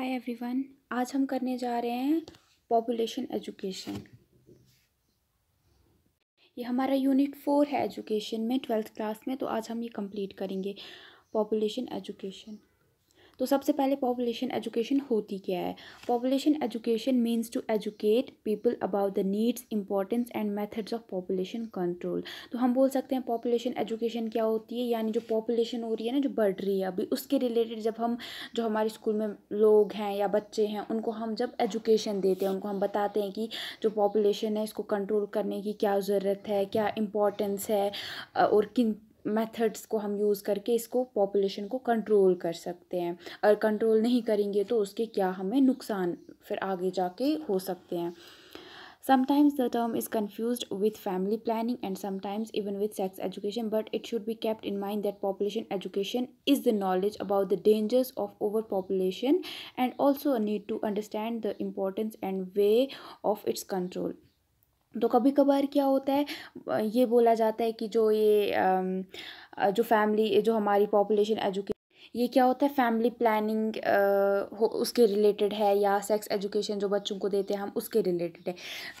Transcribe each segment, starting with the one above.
Hi everyone आज हम करने जा रहे हैं पॉपुलेशन एजुकेशन ये हमारा यूनिट फोर है एजुकेशन में ट्वेल्थ क्लास में तो आज हम ये कंप्लीट करेंगे पॉपुलेशन एजुकेशन तो सबसे पहले पॉपुलेशन एजुकेशन होती क्या है population education means to educate people about the needs importance and methods of population control तो हम बोल सकते हैं पॉपुलेशन एजुकेशन क्या होती है यानी जो पॉपुलेशन हो रही है ना जो बढ़ रही है अभी उसके रिलेटेड जब हम जो हमारे स्कूल में लोग हैं या बच्चे हैं उनको हम जब एजुकेशन देते हैं उनको हम बताते हैं कि जो पॉपुलेशन है इसको कंट्रोल करने की क्या ज़रूरत है क्या इंपॉर्टेंस है और किन मेथड्स को हम यूज़ करके इसको पॉपुलेशन को कंट्रोल कर सकते हैं और कंट्रोल नहीं करेंगे तो उसके क्या हमें नुकसान फिर आगे जाके हो सकते हैं sometimes the term is confuse with family planning and sometimes even with sex education but it should be kept in mind that population education is the knowledge about the dangers of overpopulation and also need to understand the importance and way of its control तो कभी कभार क्या होता है ये बोला जाता है कि जो ये जो फैमिली जो हमारी पॉपुलेशन एजुके ये क्या होता है फैमिली प्लानिंग हो उसके रिलेटेड है या सेक्स एजुकेशन जो बच्चों को देते हैं हम उसके रिलेटेड है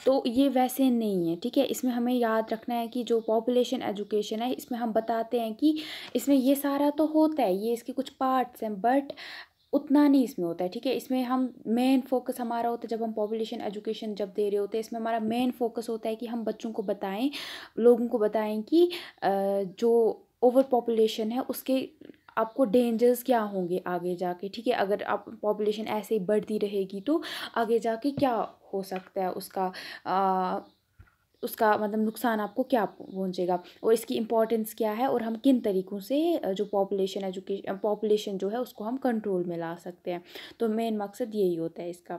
तो ये वैसे नहीं है ठीक है इसमें हमें याद रखना है कि जो पॉपुलेशन एजुकेशन है इसमें हम बताते हैं कि इसमें ये सारा तो होता है ये इसके कुछ पार्ट्स हैं बट उतना नहीं इसमें होता है ठीक है इसमें हम मेन फोकस हमारा होता है जब हम पॉपुलेशन एजुकेशन जब दे रहे होते हैं इसमें हमारा मेन फोकस होता है कि हम बच्चों को बताएं लोगों को बताएं कि जो ओवर पॉपुलेशन है उसके आपको डेंजर्स क्या होंगे आगे जाके ठीक है अगर आप पॉपुलेशन ऐसे ही बढ़ती रहेगी तो आगे जाके क्या हो सकता है उसका आ, उसका मतलब नुकसान आपको क्या पहुंचेगा और इसकी इम्पोर्टेंस क्या है और हम किन तरीक़ों से जो पॉपुलेशन एजुकेशन पॉपुलेशन जो है उसको हम कंट्रोल में ला सकते हैं तो मेन मकसद यही होता है इसका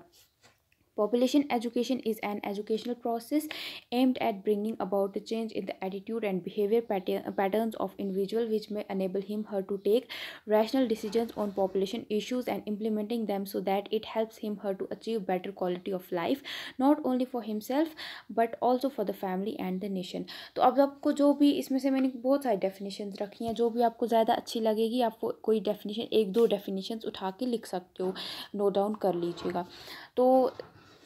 Population education is an educational process aimed at bringing about a change in the attitude and behavior pattern, patterns of individual which may enable him her to take rational decisions on population issues and implementing them so that it helps him her to achieve better quality of life not only for himself but also for the family and the nation तो अब आपको जो भी इसमें से मैंने बहुत सारी डेफिनेशन रखी हैं जो भी आपको ज़्यादा अच्छी लगेगी आप कोई डेफिनेशन एक दो डेफिनेशन उठा के लिख सकते हो नोट डाउन कर लीजिएगा तो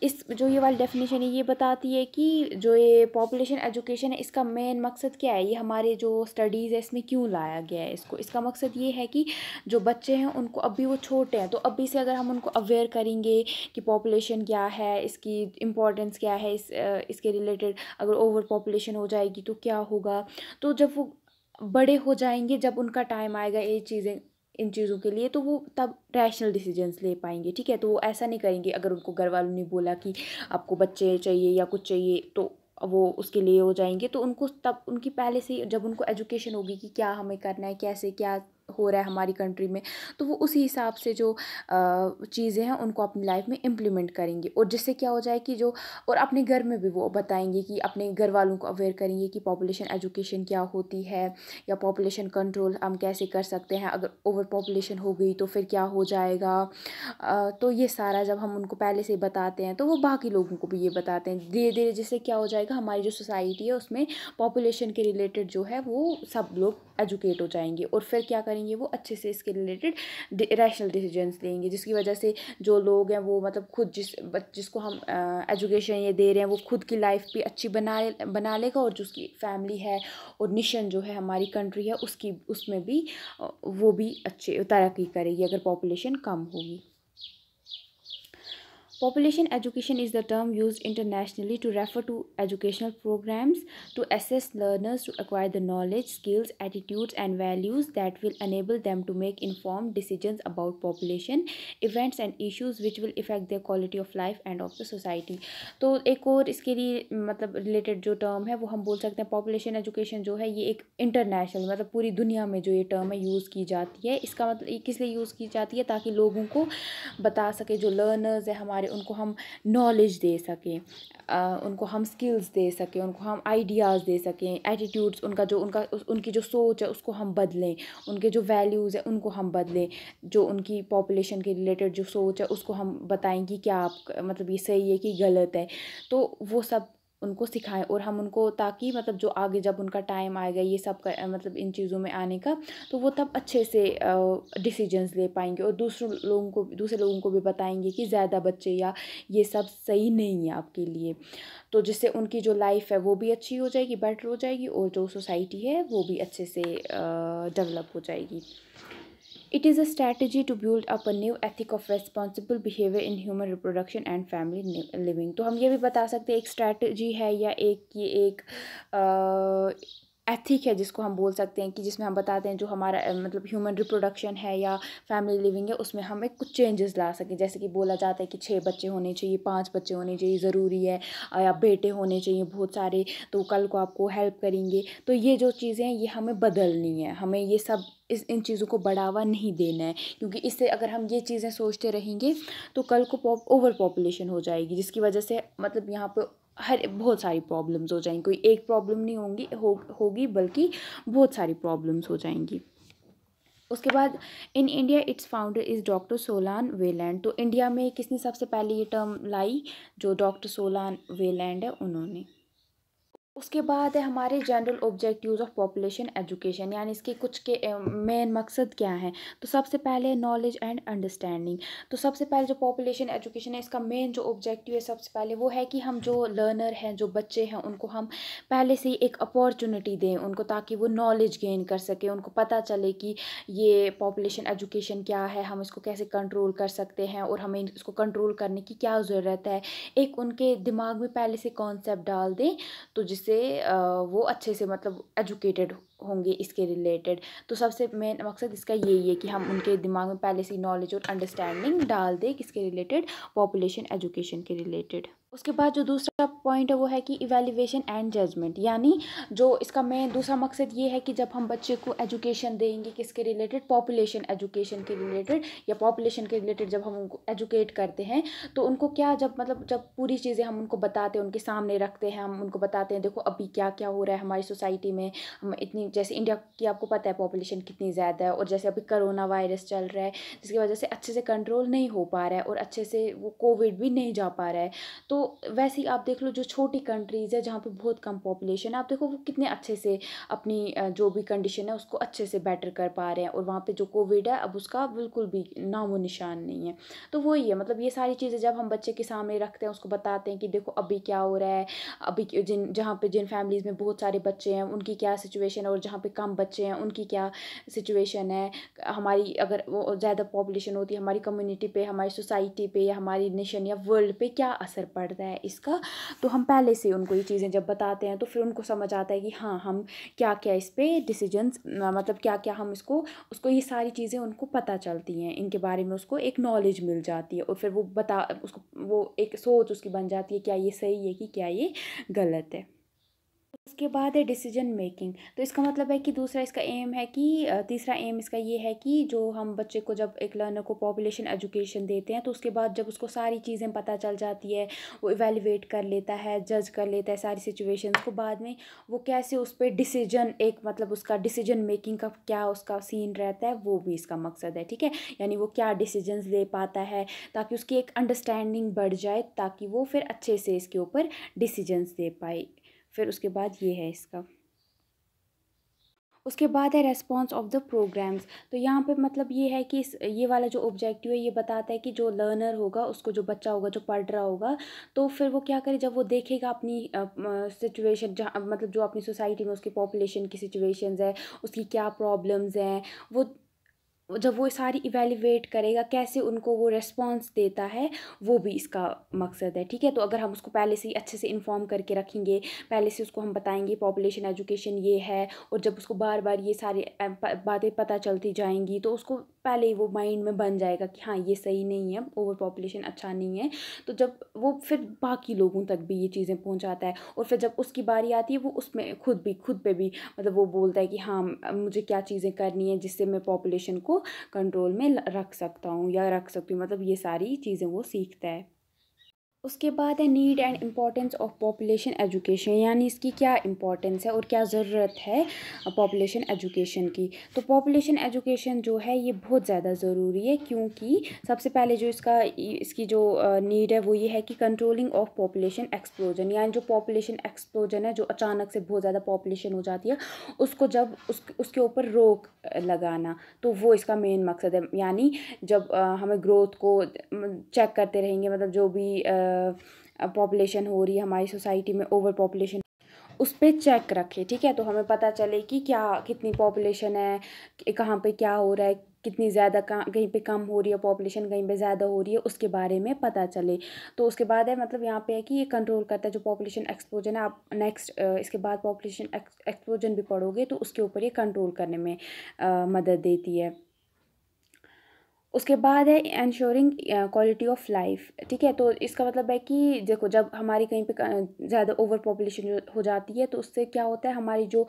इस जो ये वाली डेफिनेशन है ये बताती है कि जो ये पॉपुलेशन एजुकेशन है इसका मेन मकसद क्या है ये हमारे जो स्टडीज़ है इसमें क्यों लाया गया है इसको इसका मकसद ये है कि जो बच्चे हैं उनको अभी वो छोटे हैं तो अभी से अगर हम उनको अवेयर करेंगे कि पॉपुलेशन क्या है इसकी इम्पोर्टेंस क्या है इस इसके रिलेटेड अगर ओवर पॉपुलेशन हो जाएगी तो क्या होगा तो जब वो बड़े हो जाएंगे जब उनका टाइम आएगा ये चीज़ें इन चीज़ों के लिए तो वो तब रैशनल डिसीजंस ले पाएंगे ठीक है तो वो ऐसा नहीं करेंगे अगर उनको घर वालों ने बोला कि आपको बच्चे चाहिए या कुछ चाहिए तो वो उसके लिए हो जाएंगे तो उनको तब उनकी पहले से जब उनको एजुकेशन होगी कि क्या हमें करना है कैसे क्या हो रहा है हमारी कंट्री में तो वो उसी हिसाब से जो चीज़ें हैं उनको अपनी लाइफ में इम्प्लीमेंट करेंगे और जिससे क्या हो जाए कि जो और अपने घर में भी वो बताएंगे कि अपने घर वालों को अवेयर करेंगे कि पॉपुलेशन एजुकेशन क्या होती है या पॉपुलेशन कंट्रोल हम कैसे कर सकते हैं अगर ओवर पॉपुलेशन हो गई तो फिर क्या हो जाएगा तो ये सारा जब हम उनको पहले से बताते हैं तो वो बाकी लोगों को भी ये बताते हैं धीरे धीरे जिससे क्या हो जाएगा हमारी जो सोसाइटी है उसमें पॉपुलेशन के रिलेटेड जो है वो सब लोग एजुकेट हो जाएंगे और फिर क्या करेंगे वो अच्छे से इसके रिलेटेड रैशनल डिसीजंस लेंगे जिसकी वजह से जो लोग हैं वो मतलब खुद जिस जिसको हम एजुकेशन ये दे रहे हैं वो खुद की लाइफ भी अच्छी बना बना लेगा और जिसकी फैमिली है और निशन जो है हमारी कंट्री है उसकी उसमें भी वो भी अच्छे तरक्की करेगी अगर पॉपुलेशन कम होगी Population education is the term used internationally to refer to educational programs to assess learners to acquire the knowledge, skills, attitudes, and values that will enable them to make informed decisions about population, events, and issues which will affect their quality of life and of the society. तो एक और इसके लिए मतलब related जो term है वो हम बोल सकते हैं पॉपुलेशन एजुकेशन जो है ये एक इंटरनेशनल मतलब पूरी दुनिया में जो ये टर्म है यूज़ की जाती है इसका मतलब किस लिए यूज़ की जाती है ताकि लोगों को बता सके जो लर्नर्स है हमारे हमारे उनको हम नॉलेज दे सकें उनको हम स्किल्स दे सकें उनको हम आइडियाज़ दे सकें एटीट्यूड्स उनका जो उनका उनकी जो सोच है उसको हम बदलें उनके जो वैल्यूज़ है उनको हम बदलें जो उनकी पॉपुलेशन के रिलेटेड जो सोच है उसको हम बताएं कि क्या आप मतलब ये सही है कि गलत है तो वो सब उनको सिखाएं और हम उनको ताकि मतलब जो आगे जब उनका टाइम आएगा ये सब का मतलब इन चीज़ों में आने का तो वो तब अच्छे से डिसीजंस ले पाएंगे और दूसरों लोगों को दूसरे लोगों को भी बताएंगे कि ज़्यादा बच्चे या ये सब सही नहीं है आपके लिए तो जिससे उनकी जो लाइफ है वो भी अच्छी हो जाएगी बेटर हो जाएगी और जो सोसाइटी है वो भी अच्छे से डेवलप हो जाएगी It is a strategy to build up a new ethic of responsible behavior in human reproduction and family living तो हम ये भी बता सकते हैं एक strategy है या एक ये एक आ, एथिक है जिसको हम बोल सकते हैं कि जिसमें हम बताते हैं जो हमारा मतलब ह्यूमन रिप्रोडक्शन है या फैमिली लिविंग है उसमें हमें कुछ चेंजेस ला सकें जैसे कि बोला जाता है कि छः बच्चे होने चाहिए पांच बच्चे होने चाहिए ज़रूरी है या बेटे होने चाहिए बहुत सारे तो कल को आपको हेल्प करेंगे तो ये जो चीज़ें हैं ये हमें बदलनी है हमें ये सब इस इन चीज़ों को बढ़ावा नहीं देना है क्योंकि इससे अगर हम ये चीज़ें सोचते रहेंगे तो कल को ओवर पॉपुलेशन हो जाएगी जिसकी वजह से मतलब यहाँ पर हर बहुत सारी प्रॉब्लम्स हो जाएंगी कोई एक प्रॉब्लम नहीं होंगी हो होगी बल्कि बहुत सारी प्रॉब्लम्स हो जाएंगी उसके बाद in India its founder is doctor Solan Weland तो इंडिया में किसने सबसे पहले ये टर्म लाई जो डॉक्टर सोलान वेलैंड है उन्होंने उसके बाद है हमारे general objectives of population education यानी इसके कुछ के मेन मकसद क्या हैं तो सबसे पहले नॉलेज एंड अंडरस्टैंडिंग तो सबसे पहले जो पॉपुलेशन एजुकेशन है इसका मेन जो ऑब्जेक्टिव है सबसे पहले वो है कि हम जो लर्नर हैं जो बच्चे हैं उनको हम पहले से ही एक अपॉर्चुनिटी दें उनको ताकि वो नॉलेज गेन कर सकें उनको पता चले कि ये पॉपुलेशन एजुकेशन क्या है हम इसको कैसे कंट्रोल कर सकते हैं और हमें इसको कंट्रोल करने की क्या ज़रूरत है एक उनके दिमाग में पहले से कॉन्सेप्ट डाल दें तो जिस से वो अच्छे से मतलब एजुकेटेड होंगे इसके रिलेटेड तो सबसे मेन मकसद इसका यही है कि हम उनके दिमाग में पहले से नॉलेज और अंडरस्टैंडिंग डाल दें किसके रिलेटेड पॉपुलेशन एजुकेशन के रिलेटेड उसके बाद जो दूसरा पॉइंट है वो है कि इवेल्यूशन एंड जजमेंट यानी जो इसका मेन दूसरा मकसद ये है कि जब हम बच्चे को एजुकेशन देंगे किसके रिलेटेड पॉपुलेशन एजुकेशन के रिलेटेड या पॉपुलेशन के रिलेटेड जब हम उनको एजुकेट करते हैं तो उनको क्या जब मतलब जब पूरी चीज़ें हम उनको बताते हैं उनके सामने रखते हैं हम उनको बताते हैं देखो अभी क्या क्या हो रहा है हमारी सोसाइटी में हम इतनी जैसे इंडिया की आपको पता है पॉपुलेशन कितनी ज़्यादा है और जैसे अभी करोना वायरस चल रहा है जिसकी वजह से अच्छे से कंट्रोल नहीं हो पा रहा है और अच्छे से वो कोविड भी नहीं जा पा रहा है तो वैसे ही आप देख लो जो छोटी कंट्रीज़ है जहाँ पे बहुत कम पॉपुलेशन है आप देखो वो कितने अच्छे से अपनी जो भी कंडीशन है उसको अच्छे से बेटर कर पा रहे हैं और वहाँ पे जो कोविड है अब उसका बिल्कुल भी नामो निशान नहीं है तो वही है मतलब ये सारी चीज़ें जब हम बच्चे के सामने रखते हैं उसको बताते हैं कि देखो अभी क्या हो रहा है अभी जिन जहाँ पर जिन फैमिलीज़ में बहुत सारे बच्चे हैं उनकी क्या सिचुएशन है और जहाँ पर कम बच्चे हैं उनकी क्या सिचुएशन है हमारी अगर वो ज़्यादा पॉपुलेशन होती है हमारी कम्युनिटी पर हमारी सोसाइटी पर या हमारी नेशन या वर्ल्ड पर क्या असर पड़ पड़ता है इसका तो हम पहले से उनको ये चीज़ें जब बताते हैं तो फिर उनको समझ आता है कि हाँ हम क्या क्या इस पर डिसीजंस मतलब क्या क्या हम इसको उसको ये सारी चीज़ें उनको पता चलती हैं इनके बारे में उसको एक नॉलेज मिल जाती है और फिर वो बता उसको वो एक सोच उसकी बन जाती है क्या ये सही है कि क्या ये गलत है उसके बाद है डिसीजन मेकिंग तो इसका मतलब है कि दूसरा इसका एम है कि तीसरा एम इसका ये है कि जो हम बच्चे को जब एक लर्नर को पॉपुलेशन एजुकेशन देते हैं तो उसके बाद जब उसको सारी चीज़ें पता चल जाती है वो इवेलुएट कर लेता है जज कर लेता है सारी सिचुएशन को बाद में वो कैसे उस पर डिसीजन एक मतलब उसका डिसीजन मेकिंग का क्या उसका सीन रहता है वो भी इसका मकसद है ठीक है यानी वो क्या डिसीजन ले पाता है ताकि उसकी एक अंडरस्टैंडिंग बढ़ जाए ताकि वो फिर अच्छे से इसके ऊपर डिसीजंस दे पाए फिर उसके बाद ये है इसका उसके बाद है रेस्पॉन्स ऑफ द प्रोग्राम्स तो यहाँ पे मतलब ये है कि ये वाला जो ऑब्जेक्टिव है ये बताता है कि जो लर्नर होगा उसको जो बच्चा होगा जो पढ़ रहा होगा तो फिर वो क्या करे जब वो देखेगा अपनी सिचुएशन जहाँ मतलब जो अपनी सोसाइटी में उसकी पॉपुलेशन की सिचुएशंस है उसकी क्या प्रॉब्लम्स हैं वो जब वो सारी इवेल्यूएट करेगा कैसे उनको वो रेस्पॉन्स देता है वो भी इसका मकसद है ठीक है तो अगर हम उसको पहले से ही अच्छे से इन्फॉर्म करके रखेंगे पहले से उसको हम बताएंगे पॉपुलेशन एजुकेशन ये है और जब उसको बार बार ये सारी बातें पता चलती जाएंगी तो उसको पहले ही वो माइंड में बन जाएगा कि हाँ ये सही नहीं है ओवर पॉपुलेशन अच्छा नहीं है तो जब वो फिर बाकी लोगों तक भी ये चीज़ें पहुँचाता है और फिर जब उसकी बारी आती है वो उसमें खुद भी खुद पर भी मतलब वो बोलता है कि हाँ मुझे क्या चीज़ें करनी है जिससे मैं पॉपुलेशन को कंट्रोल में रख सकता हूँ या रख सकती हूँ मतलब ये सारी चीज़ें वो सीखता है उसके बाद है need and importance of population education यानी इसकी क्या इम्पॉर्टेंस है और क्या ज़रूरत है पॉपुलेशन एजुकेशन की तो पॉपुलेशन एजुकेशन जो है ये बहुत ज़्यादा ज़रूरी है क्योंकि सबसे पहले जो इसका इसकी जो नीड है वो ये है कि कंट्रोलिंग ऑफ पॉपुलेशन एक्सप्लोजन यानी जो पॉपुलेशन एक्सप्लोजन है जो अचानक से बहुत ज़्यादा पॉपुलेशन हो जाती है उसको जब उस उसके ऊपर रोक लगाना तो वो इसका मेन मकसद है यानी जब हमें ग्रोथ को चेक करते रहेंगे मतलब जो भी पॉपुलेशन हो रही है हमारी सोसाइटी में ओवर पॉपुलेशन उस पर चेक रखें ठीक है तो हमें पता चले कि क्या कितनी पॉपुलेशन है कहाँ पे क्या हो रहा है कितनी ज़्यादा कहीं पे कम हो रही है पॉपुलेशन कहीं पे ज़्यादा हो रही है उसके बारे में पता चले तो उसके बाद है मतलब यहाँ पे है कि ये कंट्रोल करता है जो पॉपुलेशन एक्सप्लोजन है आप नेक्स्ट इसके बाद पॉपुलेशन एक्सप्लोजन भी पढ़ोगे तो उसके ऊपर ये कंट्रोल करने में आ, मदद देती है उसके बाद है एंश्योरिंग क्वालिटी ऑफ लाइफ ठीक है तो इसका मतलब है कि देखो जब हमारी कहीं पे ज़्यादा ओवर पॉपुलेशन हो जाती है तो उससे क्या होता है हमारी जो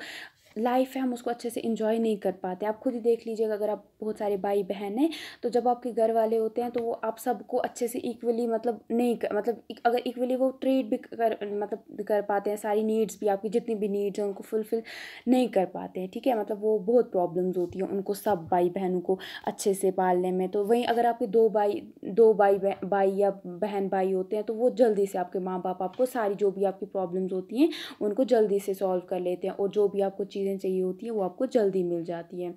लाइफ है हम उसको अच्छे से इन्जॉय नहीं कर पाते आप खुद ही देख लीजिएगा अगर आप बहुत सारे भाई बहन हैं तो जब आपके घर वाले होते हैं तो वो आप सबको अच्छे से इक्वली मतलब नहीं कर मतलब अगर इक्वली वो ट्रीट भी कर मतलब कर पाते हैं सारी नीड्स भी आपकी जितनी भी नीड्स हैं उनको फुलफिल नहीं कर पाते हैं ठीक है मतलब वो बहुत प्रॉब्लम्स होती हैं उनको सब भाई बहनों को अच्छे से पालने में तो वहीं अगर आपके दो भाई दो भाई भाई या बहन भाई होते हैं तो वो जल्दी से आपके माँ बाप आपको सारी जो भी आपकी प्रॉब्लम्स होती हैं उनको जल्दी से सॉल्व कर लेते हैं और जो भी आपको चीज़ चीज़ें चाहिए होती हैं वो आपको जल्दी मिल जाती हैं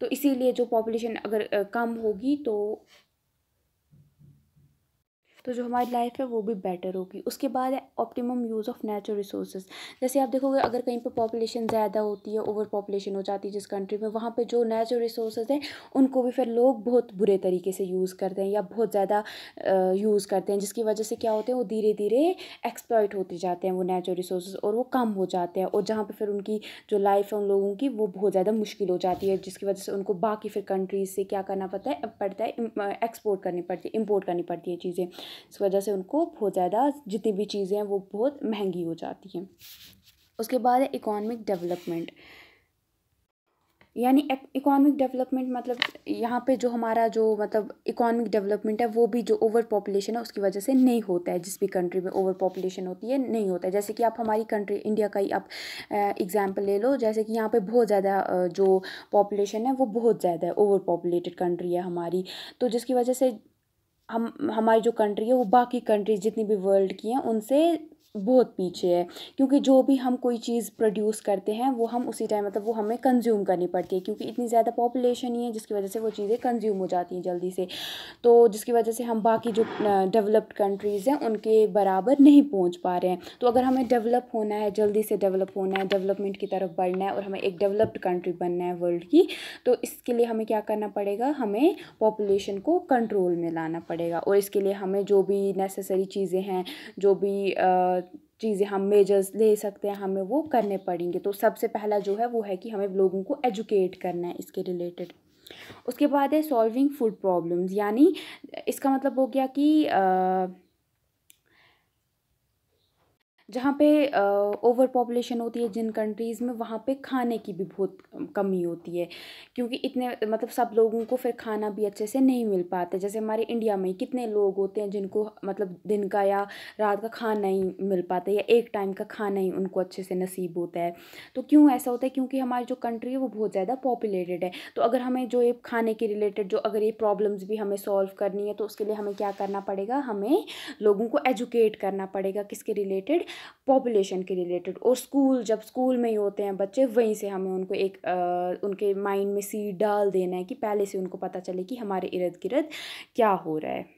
तो इसीलिए जो पॉपुलेशन अगर कम होगी तो तो जो हमारी लाइफ है वो भी बेटर होगी उसके बाद है optimum use of natural resources जैसे आप देखोगे अगर कहीं पे पॉपुलेशन ज़्यादा होती है ओवर पॉपुलेशन हो जाती है जिस कंट्री में वहाँ पे जो नेचुरल रिसोर्सेज हैं उनको भी फिर लोग बहुत बुरे तरीके से यूज़ करते हैं या बहुत ज़्यादा यूज़ करते हैं जिसकी वजह से क्या होते हैं वो धीरे धीरे एक्सप्लॉयट होते जाते हैं वो नेचुरल रिसोर्स और वो कम हो जाते हैं और जहाँ पर फिर उनकी जो लाइफ है उन लोगों की वो बहुत ज़्यादा मुश्किल हो जाती है जिसकी वजह से उनको बाकी फिर कंट्रीज़ से क्या करना पड़ता है पड़ता है एक्सपोर्ट करनी पड़ती है इम्पोर्ट करनी पड़ती है चीज़ें इस वजह से उनको बहुत ज़्यादा जितनी भी चीज़ें हैं वो बहुत महंगी हो जाती हैं उसके बाद है इकोनॉमिक डेवलपमेंट यानी इकोनॉमिक डेवलपमेंट मतलब यहाँ पे जो हमारा जो मतलब इकोनॉमिक डेवलपमेंट है वो भी जो ओवर पॉपुलेशन है उसकी वजह से नहीं होता है जिस भी कंट्री में ओवर पॉपुलेशन होती है नहीं होता है जैसे कि आप हमारी कंट्री इंडिया का ही आप एग्जांपल ले लो जैसे कि यहाँ पे बहुत ज़्यादा जो पॉपुलेशन है वो बहुत ज़्यादा है ओवर पॉपुलेटेड कंट्री है हमारी तो जिसकी वजह से हम हमारी जो कंट्री है वो बाकी कंट्रीज़ जितनी भी वर्ल्ड की हैं उनसे बहुत पीछे है क्योंकि जो भी हम कोई चीज़ प्रोड्यूस करते हैं वो हम उसी टाइम मतलब वो हमें कंज्यूम करनी पड़ती है क्योंकि इतनी ज़्यादा पॉपुलेशन ही है जिसकी वजह से वो चीज़ें कंज्यूम हो जाती हैं जल्दी से तो जिसकी वजह से हम बाकी जो डेवलप्ड कंट्रीज़ हैं उनके बराबर नहीं पहुंच पा रहे हैं तो अगर हमें डेवलप होना है जल्दी से डेवलप होना है डेवलपमेंट की तरफ बढ़ना है और हमें एक डेवलप्ड कंट्री बनना है वर्ल्ड की तो इसके लिए हमें क्या करना पड़ेगा हमें पॉपुलेशन को कंट्रोल में लाना पड़ेगा और इसके लिए हमें जो भी नेसेसरी चीज़ें हैं जो भी आ, चीज़ें हम मेजर्स ले सकते हैं हमें वो करने पड़ेंगे तो सबसे पहला जो है वो है कि हमें लोगों को एजुकेट करना है इसके रिलेटेड उसके बाद है सॉल्विंग फूड प्रॉब्लम्स यानी इसका मतलब हो गया कि आ, जहाँ पे ओवर पॉपुलेशन होती है जिन कंट्रीज़ में वहाँ पे खाने की भी बहुत कमी होती है क्योंकि इतने मतलब सब लोगों को फिर खाना भी अच्छे से नहीं मिल पाता जैसे हमारे इंडिया में कितने लोग होते हैं जिनको मतलब दिन का या रात का खाना ही मिल पाता है या एक टाइम का खाना ही उनको अच्छे से नसीब होता है तो क्यों ऐसा होता है क्योंकि हमारी जो कंट्री है वो बहुत ज़्यादा पॉपुलेटेड है तो अगर हमें जो ये खाने के रिलेटेड जो अगर ये प्रॉब्लम्स भी हमें सॉल्व करनी है तो उसके लिए हमें क्या करना पड़ेगा हमें लोगों को एजुकेट करना पड़ेगा किसके रिलेटेड पॉपुलेशन के रिलेटेड और स्कूल जब स्कूल में ही होते हैं बच्चे वहीं से हमें उनको एक आ, उनके माइंड में सीड डाल देना है कि पहले से उनको पता चले कि हमारे इर्द गिर्द क्या हो रहा है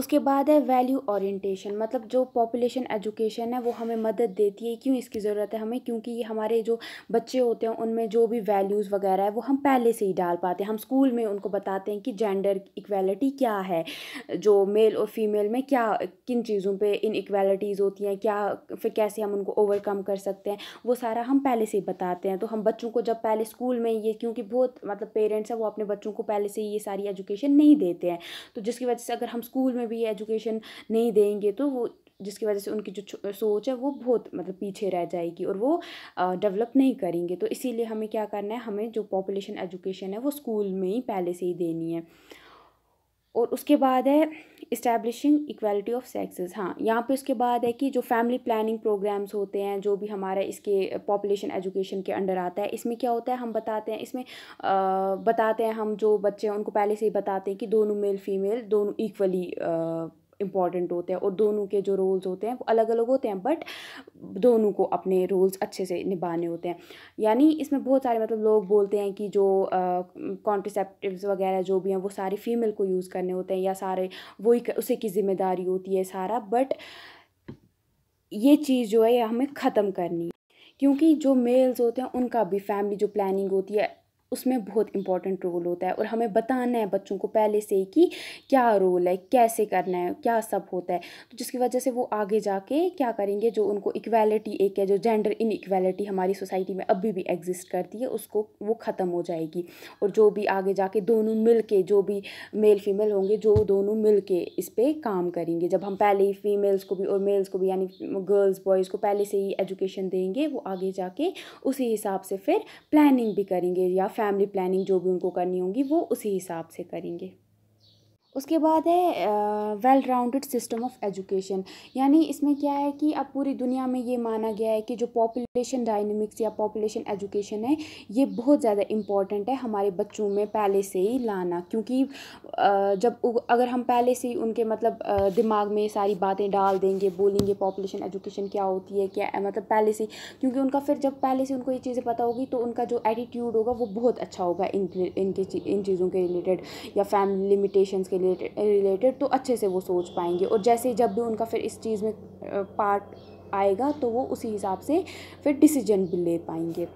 उसके बाद है वैल्यू ओरिएंटेशन मतलब जो पॉपुलेशन एजुकेशन है वो हमें मदद देती है क्यों इसकी ज़रूरत है हमें क्योंकि ये हमारे जो बच्चे होते हैं उनमें जो भी वैल्यूज़ वगैरह है वो हम पहले से ही डाल पाते हैं हम स्कूल में उनको बताते हैं कि जेंडर इक्वालिटी क्या है जो मेल और फीमेल में क्या किन चीज़ों पर इन इक्वालिटीज़ होती हैं क्या फिर कैसे हम उनको ओवरकम कर सकते हैं वो सारा हम पहले से ही बताते हैं तो हम बच्चों को जब पहले स्कूल में ये क्योंकि बहुत मतलब पेरेंट्स हैं वो अपने बच्चों को पहले से ये सारी एजुकेशन नहीं देते हैं तो जिसकी वजह से अगर हम स्कूल में में भी एजुकेशन नहीं देंगे तो वो जिसकी वजह से उनकी जो सोच है वो बहुत मतलब पीछे रह जाएगी और वो डेवलप नहीं करेंगे तो इसीलिए हमें क्या करना है हमें जो पॉपुलेशन एजुकेशन है वो स्कूल में ही पहले से ही देनी है और उसके बाद है इस्टेब्लिशिंग इक्वालिटी ऑफ सेक्सेस हाँ यहाँ पे उसके बाद है कि जो फैमिली प्लानिंग प्रोग्राम्स होते हैं जो भी हमारे इसके पॉपुलेशन एजुकेशन के अंडर आता है इसमें क्या होता है हम बताते हैं इसमें आ, बताते हैं हम जो बच्चे हैं उनको पहले से ही बताते हैं कि दोनों मेल फीमेल दोनों इक्वली इंपॉर्टेंट होते हैं और दोनों के जो रोल्स होते हैं वो अलग अलग होते हैं बट दोनों को अपने रोल्स अच्छे से निभाने होते हैं यानी इसमें बहुत सारे मतलब लोग बोलते हैं कि जो कॉन्ट्रसेप्टिव्स वगैरह जो भी हैं वो सारे फीमेल को यूज़ करने होते हैं या सारे वही उसी की जिम्मेदारी होती है सारा बट ये चीज़ जो है हमें ख़त्म करनी क्योंकि जो मेल्स होते हैं उनका भी फैमिली जो प्लानिंग होती है उसमें बहुत इंपॉर्टेंट रोल होता है और हमें बताना है बच्चों को पहले से ही कि क्या रोल है कैसे करना है क्या सब होता है तो जिसकी वजह से वो आगे जाके क्या करेंगे जो उनको इक्वालिटी एक है जो जेंडर इन हमारी सोसाइटी में अभी भी एग्जिस्ट करती है उसको वो ख़त्म हो जाएगी और जो भी आगे जाके दोनों मिल के जो भी मेल फीमेल होंगे जो दोनों मिल के इस पर काम करेंगे जब हम पहले ही फीमेल्स को भी और मेल्स को भी यानी गर्ल्स बॉयज़ को पहले से ही एजुकेशन देंगे वो आगे जाके उसी हिसाब से फिर प्लानिंग भी करेंगे या फैमिली प्लानिंग जो भी उनको करनी होगी वो उसी हिसाब से करेंगे उसके बाद है well rounded system of education यानी इसमें क्या है कि अब पूरी दुनिया में ये माना गया है कि जो पॉपुलेशन डायनेमिक्स या पॉपुलेशन एजुकेशन है ये बहुत ज़्यादा इम्पॉर्टेंट है हमारे बच्चों में पहले से ही लाना क्योंकि जब अगर हम पहले से ही उनके मतलब दिमाग में सारी बातें डाल देंगे बोलेंगे पॉपुलेशन एजुकेशन क्या होती है क्या मतलब पहले से क्योंकि उनका फिर जब पहले से उनको ये चीज़ें पता होगी तो उनका जो एटीट्यूड होगा वो बहुत अच्छा होगा इनके इन चीज़ों के रिलेटेड या फैमिली लिमिटेशन के रिलेटेड रिलेटेड तो अच्छे से वो सोच पाएंगे और जैसे जब भी उनका फिर इस चीज़ में पार्ट आएगा तो वो उसी हिसाब से फिर डिसीजन भी ले पाएंगे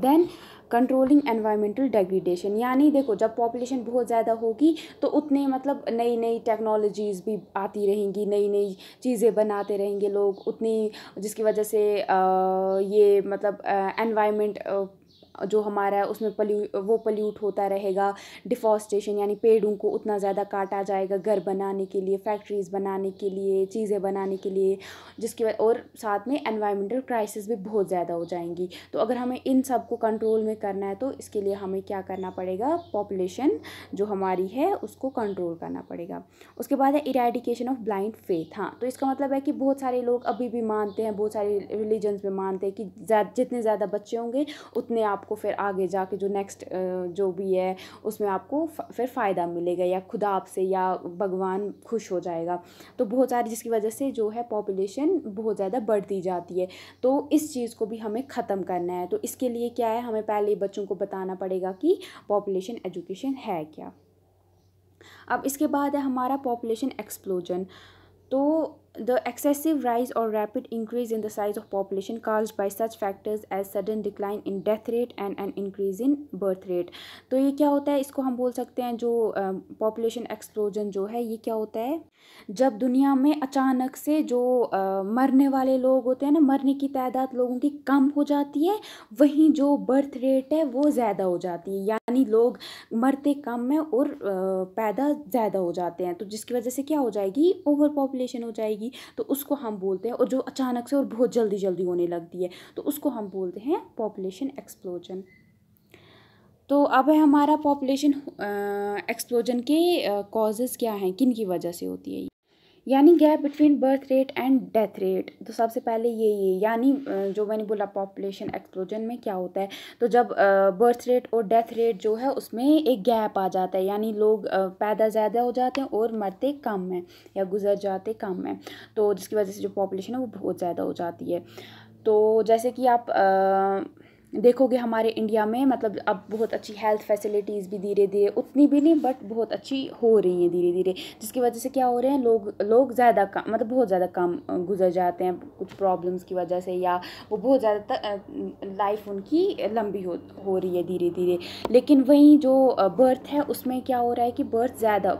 देन कंट्रोलिंग एनवायरमेंटल डिग्रेडेशन यानी देखो जब पॉपुलेशन बहुत ज़्यादा होगी तो उतने मतलब नई नई टेक्नोलॉजीज़ भी आती रहेंगी नई नई चीज़ें बनाते रहेंगे लोग उतनी जिसकी वजह से ये मतलब एनवायरमेंट जो हमारा है उसमें पल्यू वो पल्यूट होता रहेगा डिफॉस्टेशन यानी पेड़ों को उतना ज़्यादा काटा जाएगा घर बनाने के लिए फैक्ट्रीज़ बनाने के लिए चीज़ें बनाने के लिए जिसकी वजह और साथ में एनवायरमेंटल क्राइसिस भी बहुत ज़्यादा हो जाएंगी तो अगर हमें इन सब को कंट्रोल में करना है तो इसके लिए हमें क्या करना पड़ेगा पॉपुलेशन जो हमारी है उसको कंट्रोल करना पड़ेगा उसके बाद है इराडिकेशन ऑफ ब्लाइंड फेथ हाँ तो इसका मतलब है कि बहुत सारे लोग अभी भी मानते हैं बहुत सारे रिलीजन्स में मानते हैं कि जितने ज़्यादा बच्चे होंगे उतने आप आपको फिर आगे जाके जो नेक्स्ट जो भी है उसमें आपको फिर फ़ायदा मिलेगा या खुदा आपसे या भगवान खुश हो जाएगा तो बहुत सारी जिसकी वजह से जो है पॉपुलेशन बहुत ज़्यादा बढ़ती जाती है तो इस चीज़ को भी हमें ख़त्म करना है तो इसके लिए क्या है हमें पहले बच्चों को बताना पड़ेगा कि पॉपुलेशन एजुकेशन है क्या अब इसके बाद है हमारा पॉपुलेशन एक्सप्लोजन तो द एक्सेसिव राइज और rapid increase in the size of population caused by such factors as sudden decline in death rate and an increase in birth rate तो ये क्या होता है इसको हम बोल सकते हैं जो पॉपुलेशन uh, एक्सप्लोजन जो है ये क्या होता है जब दुनिया में अचानक से जो uh, मरने वाले लोग होते हैं ना मरने की तादाद लोगों की कम हो जाती है वहीं जो बर्थ रेट है वो ज़्यादा हो जाती है यानी लोग मरते कम हैं और uh, पैदा ज़्यादा हो जाते हैं तो जिसकी वजह से क्या हो जाएगी ओवर पॉपुलेशन हो जाएगी रहेगी तो उसको हम बोलते हैं और जो अचानक से और बहुत जल्दी जल्दी होने लगती है तो उसको हम बोलते हैं पॉपुलेशन एक्सप्लोजन तो अब है हमारा पॉपुलेशन एक्सप्लोजन के कॉजेज़ क्या हैं किन की वजह से होती है यानी gap between birth rate and death rate तो सबसे पहले ये ये यानी जो मैंने बोला पॉपुलेशन एक्सप्लोजन में क्या होता है तो जब बर्थ रेट और डेथ रेट जो है उसमें एक गैप आ जाता है यानी लोग पैदा ज़्यादा हो जाते हैं और मरते कम हैं या गुजर जाते कम हैं तो जिसकी वजह से जो पॉपुलेशन है वो बहुत ज़्यादा हो जाती है तो जैसे कि आप आ, देखोगे हमारे इंडिया में मतलब अब बहुत अच्छी हेल्थ फैसिलिटीज़ भी धीरे धीरे उतनी भी नहीं बट बहुत अच्छी हो रही हैं धीरे धीरे जिसकी वजह से क्या हो रहे हैं लोग लोग ज़्यादा काम मतलब बहुत ज़्यादा काम गुजर जाते हैं कुछ प्रॉब्लम्स की वजह से या वो बहुत ज़्यादा लाइफ उनकी लंबी हो हो रही है धीरे धीरे लेकिन वहीं जो बर्थ है उसमें क्या हो रहा है कि बर्थ ज़्यादा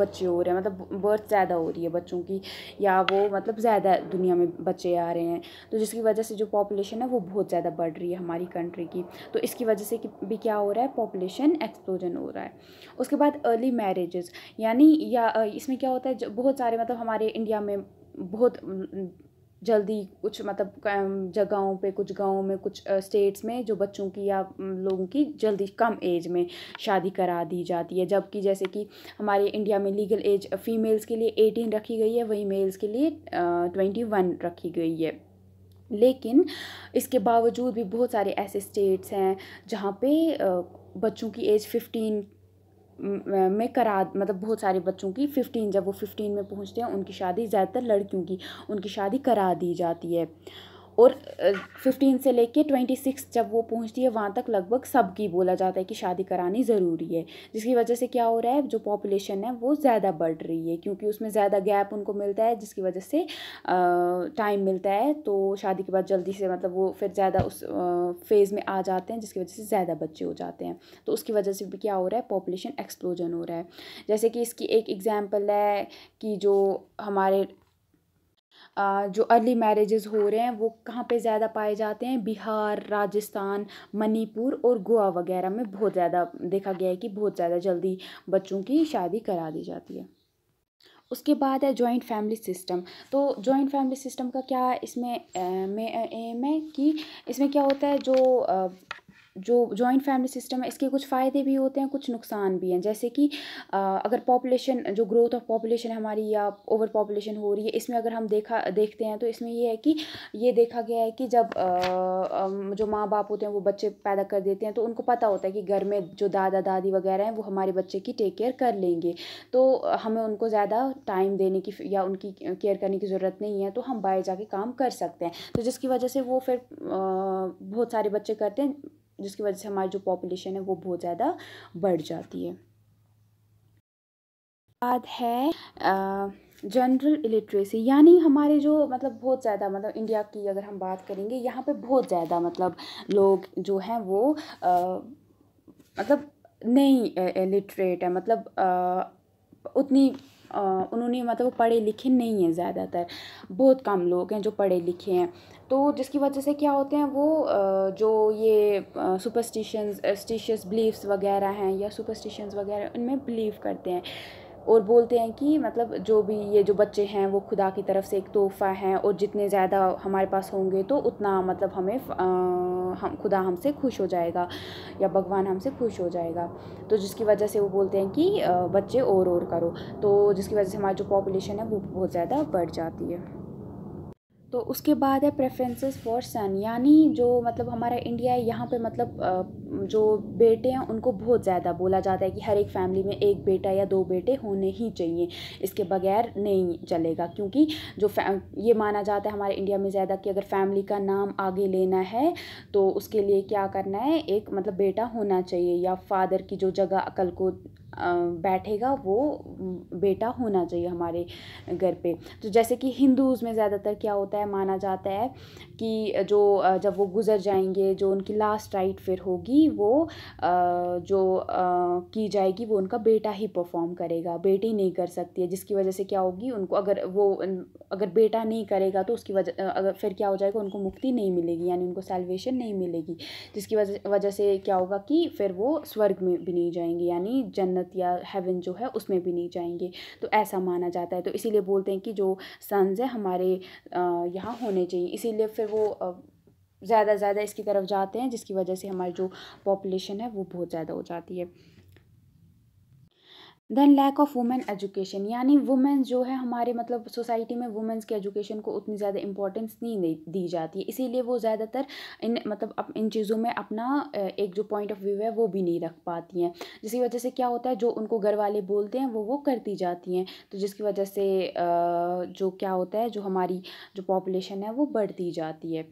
बच्चे हो रहे हैं मतलब बर्थ ज़्यादा हो रही है बच्चों की या वो मतलब ज़्यादा दुनिया में बच्चे आ रहे हैं तो जिसकी वजह से जो पॉपुलेशन है वो बहुत ज़्यादा बढ़ रही है रही है हमारी कंट्री की तो इसकी वजह से भी क्या हो रहा है पॉपुलेशन एक्सप्लोजन हो रहा है उसके बाद अर्ली मैरिजेस यानी या इसमें क्या होता है बहुत सारे मतलब हमारे इंडिया में बहुत जल्दी कुछ मतलब जगहों पे कुछ गाँव में कुछ स्टेट्स में जो बच्चों की या लोगों की जल्दी कम एज में शादी करा दी जाती है जबकि जैसे कि हमारे इंडिया में लीगल एज फीमेल्स के लिए एटीन रखी गई है वहीं मेल्स के लिए ट्वेंटी वन रखी गई है लेकिन इसके बावजूद भी बहुत सारे ऐसे स्टेट्स हैं जहाँ पे बच्चों की एज फिफ्टीन में करा मतलब बहुत सारे बच्चों की फ़िफ्टीन जब वो फ़िफ्टीन में पहुँचते हैं उनकी शादी ज़्यादातर लड़कियों की उनकी शादी करा दी जाती है और फिफ्टीन से लेके ट्वेंटी सिक्स जब वो पहुँचती है वहाँ तक लगभग सबकी बोला जाता है कि शादी करानी ज़रूरी है जिसकी वजह से क्या हो रहा है जो पॉपुलेशन है वो ज़्यादा बढ़ रही है क्योंकि उसमें ज़्यादा गैप उनको मिलता है जिसकी वजह से टाइम मिलता है तो शादी के बाद जल्दी से मतलब वो फिर ज़्यादा उस फेज़ में आ जाते हैं जिसकी वजह से ज़्यादा बच्चे हो जाते हैं तो उसकी वजह से भी क्या हो रहा है पॉपुलेशन एक्सप्लोजन हो रहा है जैसे कि इसकी एक एग्ज़ाम्पल है कि जो हमारे जो अर्ली मैरिजेस हो रहे हैं वो कहाँ पे ज़्यादा पाए जाते हैं बिहार राजस्थान मणिपुर और गोवा वगैरह में बहुत ज़्यादा देखा गया है कि बहुत ज़्यादा जल्दी बच्चों की शादी करा दी जाती है उसके बाद है जॉइंट फैमिली सिस्टम तो जॉइंट फैमिली सिस्टम का क्या इसमें एम है कि इसमें क्या होता है जो जो जॉइंट फैमिली सिस्टम है इसके कुछ फ़ायदे भी होते हैं कुछ नुकसान भी हैं जैसे कि अगर पॉपुलेशन जो ग्रोथ ऑफ पॉपुलेशन हमारी या ओवर पॉपुलेशन हो रही है इसमें अगर हम देखा देखते हैं तो इसमें ये है कि ये देखा गया है कि जब जो माँ बाप होते हैं वो बच्चे पैदा कर देते हैं तो उनको पता होता है कि घर में जो दादा दादी वगैरह हैं वो हमारे बच्चे की टेक केयर कर लेंगे तो हमें उनको ज़्यादा टाइम देने की या उनकी केयर करने की ज़रूरत नहीं है तो हम बाहर जाके काम कर सकते हैं तो जिसकी वजह से वो फिर बहुत सारे बच्चे करते हैं जिसकी वजह से हमारी जो पॉपुलेशन है वो बहुत ज़्यादा बढ़ जाती है बात है जनरल इलिट्रेसी यानी हमारे जो मतलब बहुत ज़्यादा मतलब इंडिया की अगर हम बात करेंगे यहाँ पे बहुत ज़्यादा मतलब लोग जो हैं वो आ, मतलब नहीं लिटरेट है मतलब आ, उतनी आ, उन्होंने मतलब वो पढ़े लिखे नहीं हैं ज़्यादातर बहुत कम लोग हैं जो पढ़े लिखे हैं तो जिसकी वजह से क्या होते हैं वो जो ये सुपरस्टिशंस स्टिशियस बिलीव्स वगैरह हैं या सुपरस्टिशंस वगैरह उनमें बिलीव करते हैं और बोलते हैं कि मतलब जो भी ये जो बच्चे हैं वो खुदा की तरफ से एक तोहफ़ा हैं और जितने ज़्यादा हमारे पास होंगे तो उतना मतलब हमें हम खुदा हमसे खुश हो जाएगा या भगवान हमसे खुश हो जाएगा तो जिसकी वजह से वो बोलते हैं कि बच्चे और और करो तो जिसकी वजह से हमारी जो पॉपुलेशन है वो बहुत ज़्यादा बढ़ जाती है तो उसके बाद है प्रेफरेंसेस फॉर सन यानी जो मतलब हमारा इंडिया है यहाँ पे मतलब जो बेटे हैं उनको बहुत ज़्यादा बोला जाता है कि हर एक फैमिली में एक बेटा या दो बेटे होने ही चाहिए इसके बगैर नहीं चलेगा क्योंकि जो ये माना जाता है हमारे इंडिया में ज़्यादा कि अगर फैमिली का नाम आगे लेना है तो उसके लिए क्या करना है एक मतलब बेटा होना चाहिए या फादर की जो जगह अकल को बैठेगा वो बेटा होना चाहिए हमारे घर पे तो जैसे कि हिंदूज़ में ज़्यादातर क्या होता है माना जाता है कि जो जब वो गुज़र जाएंगे जो उनकी लास्ट राइट फिर होगी वो जो की जाएगी वो उनका बेटा ही परफॉर्म करेगा बेटी नहीं कर सकती है जिसकी वजह से क्या होगी उनको अगर वो अगर बेटा नहीं करेगा तो उसकी वजह अगर फिर क्या हो जाएगा उनको मुक्ति नहीं मिलेगी यानी उनको सेल्वेशन नहीं मिलेगी जिसकी वजह वजह से क्या होगा कि फिर वो स्वर्ग में भी नहीं जाएंगे यानी जन्नत जन्नत या हेवन जो है उसमें भी नहीं जाएंगे तो ऐसा माना जाता है तो इसीलिए बोलते हैं कि जो सन्स है हमारे यहाँ होने चाहिए इसीलिए फिर वो ज़्यादा ज़्यादा इसकी तरफ जाते हैं जिसकी वजह से हमारी जो पॉपुलेशन है वो बहुत ज़्यादा हो जाती है then lack of women education यानी वुमेंस जो है हमारे मतलब सोसाइटी में वुमेंस की एजुकेशन को उतनी ज़्यादा इंपॉर्टेंस नहीं दी जाती है इसीलिए वो ज़्यादातर इन मतलब अप इन चीज़ों में अपना एक जो पॉइंट ऑफ व्यू है वो भी नहीं रख पाती हैं जिसकी वजह से क्या होता है जो उनको घर वाले बोलते हैं वो वो करती जाती हैं तो जिसकी वजह से जो क्या होता है जो हमारी जो पॉपुलेशन है वो बढ़ती जाती है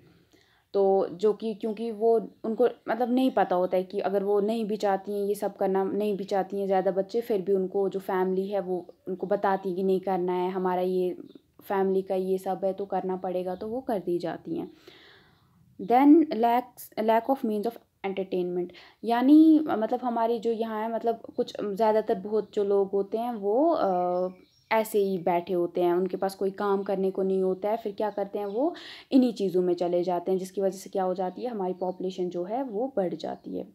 तो जो कि क्योंकि वो उनको मतलब नहीं पता होता है कि अगर वो नहीं भी चाहती हैं ये सब करना नहीं भी चाहती हैं ज़्यादा बच्चे फिर भी उनको जो फैमिली है वो उनको बताती कि नहीं करना है हमारा ये फैमिली का ये सब है तो करना पड़ेगा तो वो कर दी जाती हैं then lacks lack of means of entertainment यानी मतलब हमारी जो यहाँ है मतलब कुछ ज़्यादातर बहुत जो लोग होते हैं वो आ, ऐसे ही बैठे होते हैं उनके पास कोई काम करने को नहीं होता है फिर क्या करते हैं वो इन्हीं चीज़ों में चले जाते हैं जिसकी वजह से क्या हो जाती है हमारी पॉपुलेशन जो है वो बढ़ जाती है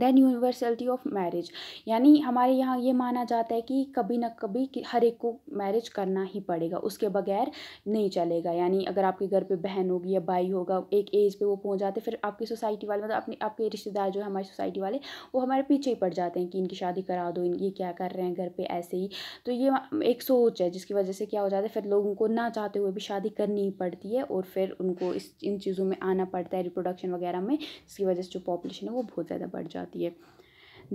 देन यूनिवर्सलिटी ऑफ मैरिज यानी हमारे यहाँ ये माना जाता है कि कभी ना कभी हर एक को मैरिज करना ही पड़ेगा उसके बगैर नहीं चलेगा यानी अगर आपके घर पे बहन होगी या भाई होगा एक एज पे वो पहुँच जाते फिर आपकी सोसाइटी वाले मतलब अपने आपके रिश्तेदार जो है हमारी सोसाइटी वाले वो हमारे पीछे ही पड़ जाते हैं कि इनकी शादी करा दो ये क्या कर रहे हैं घर पर ऐसे ही तो ये एक सोच है जिसकी वजह से क्या हो जाता है फिर लोगों को ना चाहते हुए भी शादी करनी ही पड़ती है और फिर उनको इस इन चीज़ों में आना पड़ता है रिप्रोडक्शन वगैरह में जिसकी वजह से जो पॉपुलेशन है वो बहुत ज़्यादा बढ़ जाती है जाती है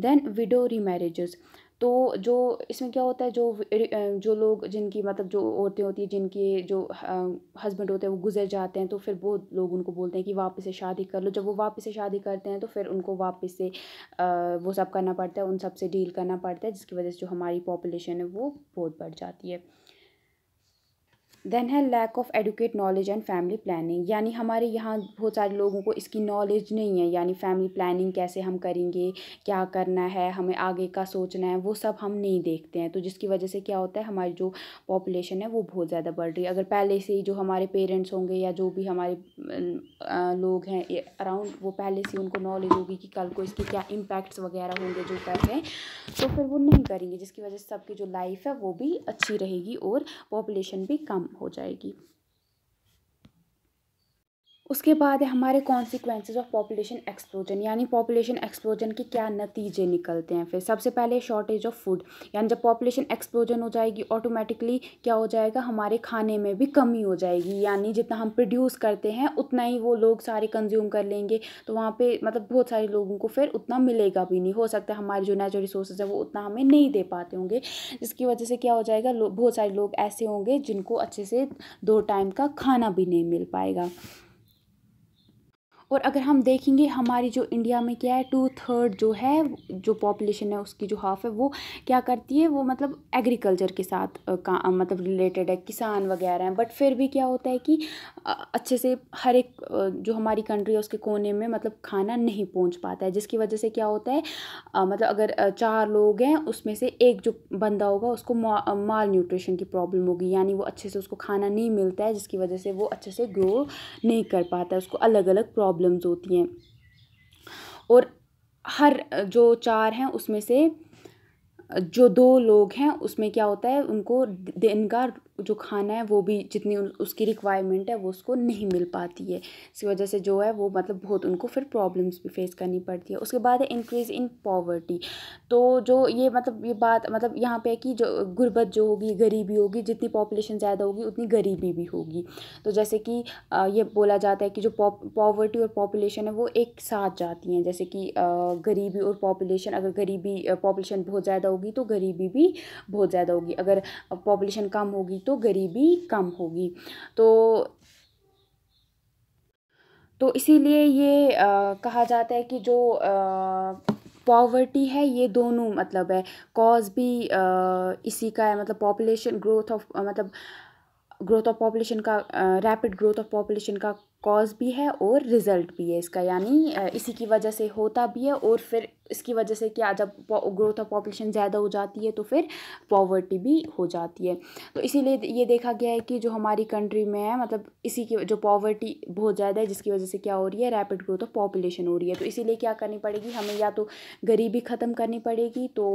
देन विडो रीमैरिजेस तो जो इसमें क्या होता है जो जो लोग जिनकी मतलब जो औरतें होती हैं जिनके जो हस्बैंड होते हैं वो गुजर जाते हैं तो फिर वो लोग उनको बोलते हैं कि वापस से शादी कर लो जब वो वापस से शादी करते हैं तो फिर उनको वापस से वो सब करना पड़ता है उन सब से डील करना पड़ता है जिसकी वजह से जो हमारी पॉपुलेशन है वो बहुत बढ़ जाती है देन है lack of educate knowledge and family planning यानी हमारे यहाँ बहुत सारे लोगों को इसकी नॉलेज नहीं है यानी फैमिली प्लानिंग कैसे हम करेंगे क्या करना है हमें आगे का सोचना है वो सब हम नहीं देखते हैं तो जिसकी वजह से क्या होता है हमारी जो पॉपुलेशन है वो बहुत ज़्यादा बढ़ रही है अगर पहले से ही जो हमारे पेरेंट्स होंगे या जो भी हमारे लोग हैं अराउंड वो पहले से उनको नॉलेज होगी कि कल को इसके क्या इम्पैक्ट्स वगैरह होंगे जो कर हैं तो फिर वो नहीं करेंगे जिसकी वजह से सबकी जो लाइफ है वो भी अच्छी रहेगी और पॉपुलेशन भी कम हो जाएगी उसके बाद है हमारे कॉन्सिक्वेंसेज ऑफ पॉपुलेशन एक्सप्लोजन यानी पॉपुलेशन एक्सप्लोजन के क्या नतीजे निकलते हैं फिर सबसे पहले शॉर्टेज ऑफ फूड यानी जब पॉपुलेशन एक्सप्लोजन हो जाएगी ऑटोमेटिकली क्या हो जाएगा हमारे खाने में भी कमी हो जाएगी यानी जितना हम प्रोड्यूस करते हैं उतना ही वो लोग सारे कंज्यूम कर लेंगे तो वहाँ पर मतलब बहुत सारे लोगों को फिर उतना मिलेगा भी नहीं हो सकता हमारे जो नेचुरल रिसोर्सेज है वो उतना हमें नहीं दे पाते होंगे जिसकी वजह से क्या हो जाएगा बहुत सारे लोग ऐसे होंगे जिनको अच्छे से दो टाइम का खाना भी नहीं मिल पाएगा और अगर हम देखेंगे हमारी जो इंडिया में क्या है टू थर्ड जो है जो पॉपुलेशन है उसकी जो हाफ है वो क्या करती है वो मतलब एग्रीकल्चर के साथ का मतलब रिलेटेड है किसान वगैरह हैं बट फिर भी क्या होता है कि अच्छे से हर एक जो हमारी कंट्री है उसके कोने में मतलब खाना नहीं पहुंच पाता है जिसकी वजह से क्या होता है मतलब अगर चार लोग हैं उसमें से एक जो बंदा होगा उसको माल न्यूट्रिशन की प्रॉब्लम होगी यानी वो अच्छे से उसको खाना नहीं मिलता है जिसकी वजह से वो अच्छे से ग्रो नहीं कर पाता है उसको अलग अलग प्रॉब्लम प्रॉब्लम्स होती हैं और हर जो चार हैं उसमें से जो दो लोग हैं उसमें क्या होता है उनको दिन का जो खाना है वो भी जितनी उसकी रिक्वायरमेंट है वो उसको नहीं मिल पाती है इसकी वजह से जो है वो मतलब बहुत उनको फिर प्रॉब्लम्स भी फेस करनी पड़ती है उसके बाद है इंक्रीज़ इन पॉवर्टी तो जो ये मतलब ये बात मतलब यहाँ पे कि जो गुर्बत जो होगी गरीबी होगी जितनी पॉपुलेशन ज़्यादा होगी उतनी गरीबी भी होगी तो जैसे कि ये बोला जाता है कि जो पॉवर्टी और पॉपुलेशन है वो एक साथ जाती हैं जैसे कि गरीबी और पॉपुलेशन अगर गरीबी पॉपुलेशन बहुत ज़्यादा होगी तो गरीबी भी बहुत ज़्यादा होगी अगर पॉपुलेशन कम होगी तो गरीबी कम होगी तो तो इसीलिए ये आ, कहा जाता है कि जो पॉवर्टी है ये दोनों मतलब है कॉज भी आ, इसी का है मतलब पॉपुलेशन ग्रोथ ऑफ मतलब ग्रोथ ऑफ पॉपुलेशन का रैपिड ग्रोथ ऑफ पॉपुलेशन का कॉज़ भी है और रिज़ल्ट भी है इसका यानी इसी की वजह से होता भी है और फिर इसकी वजह से क्या जब ग्रोथ ऑफ पॉपुलेशन ज़्यादा हो जाती है तो फिर पॉवर्टी भी हो जाती है तो इसीलिए ये देखा गया है कि जो हमारी कंट्री में है मतलब इसी की जो पॉवर्टी बहुत ज़्यादा है जिसकी वजह से क्या हो रही है रैपिड ग्रोथ ऑफ पॉपुलेशन हो रही है तो इसीलिए क्या करनी पड़ेगी हमें या तो गरीबी ख़त्म करनी पड़ेगी तो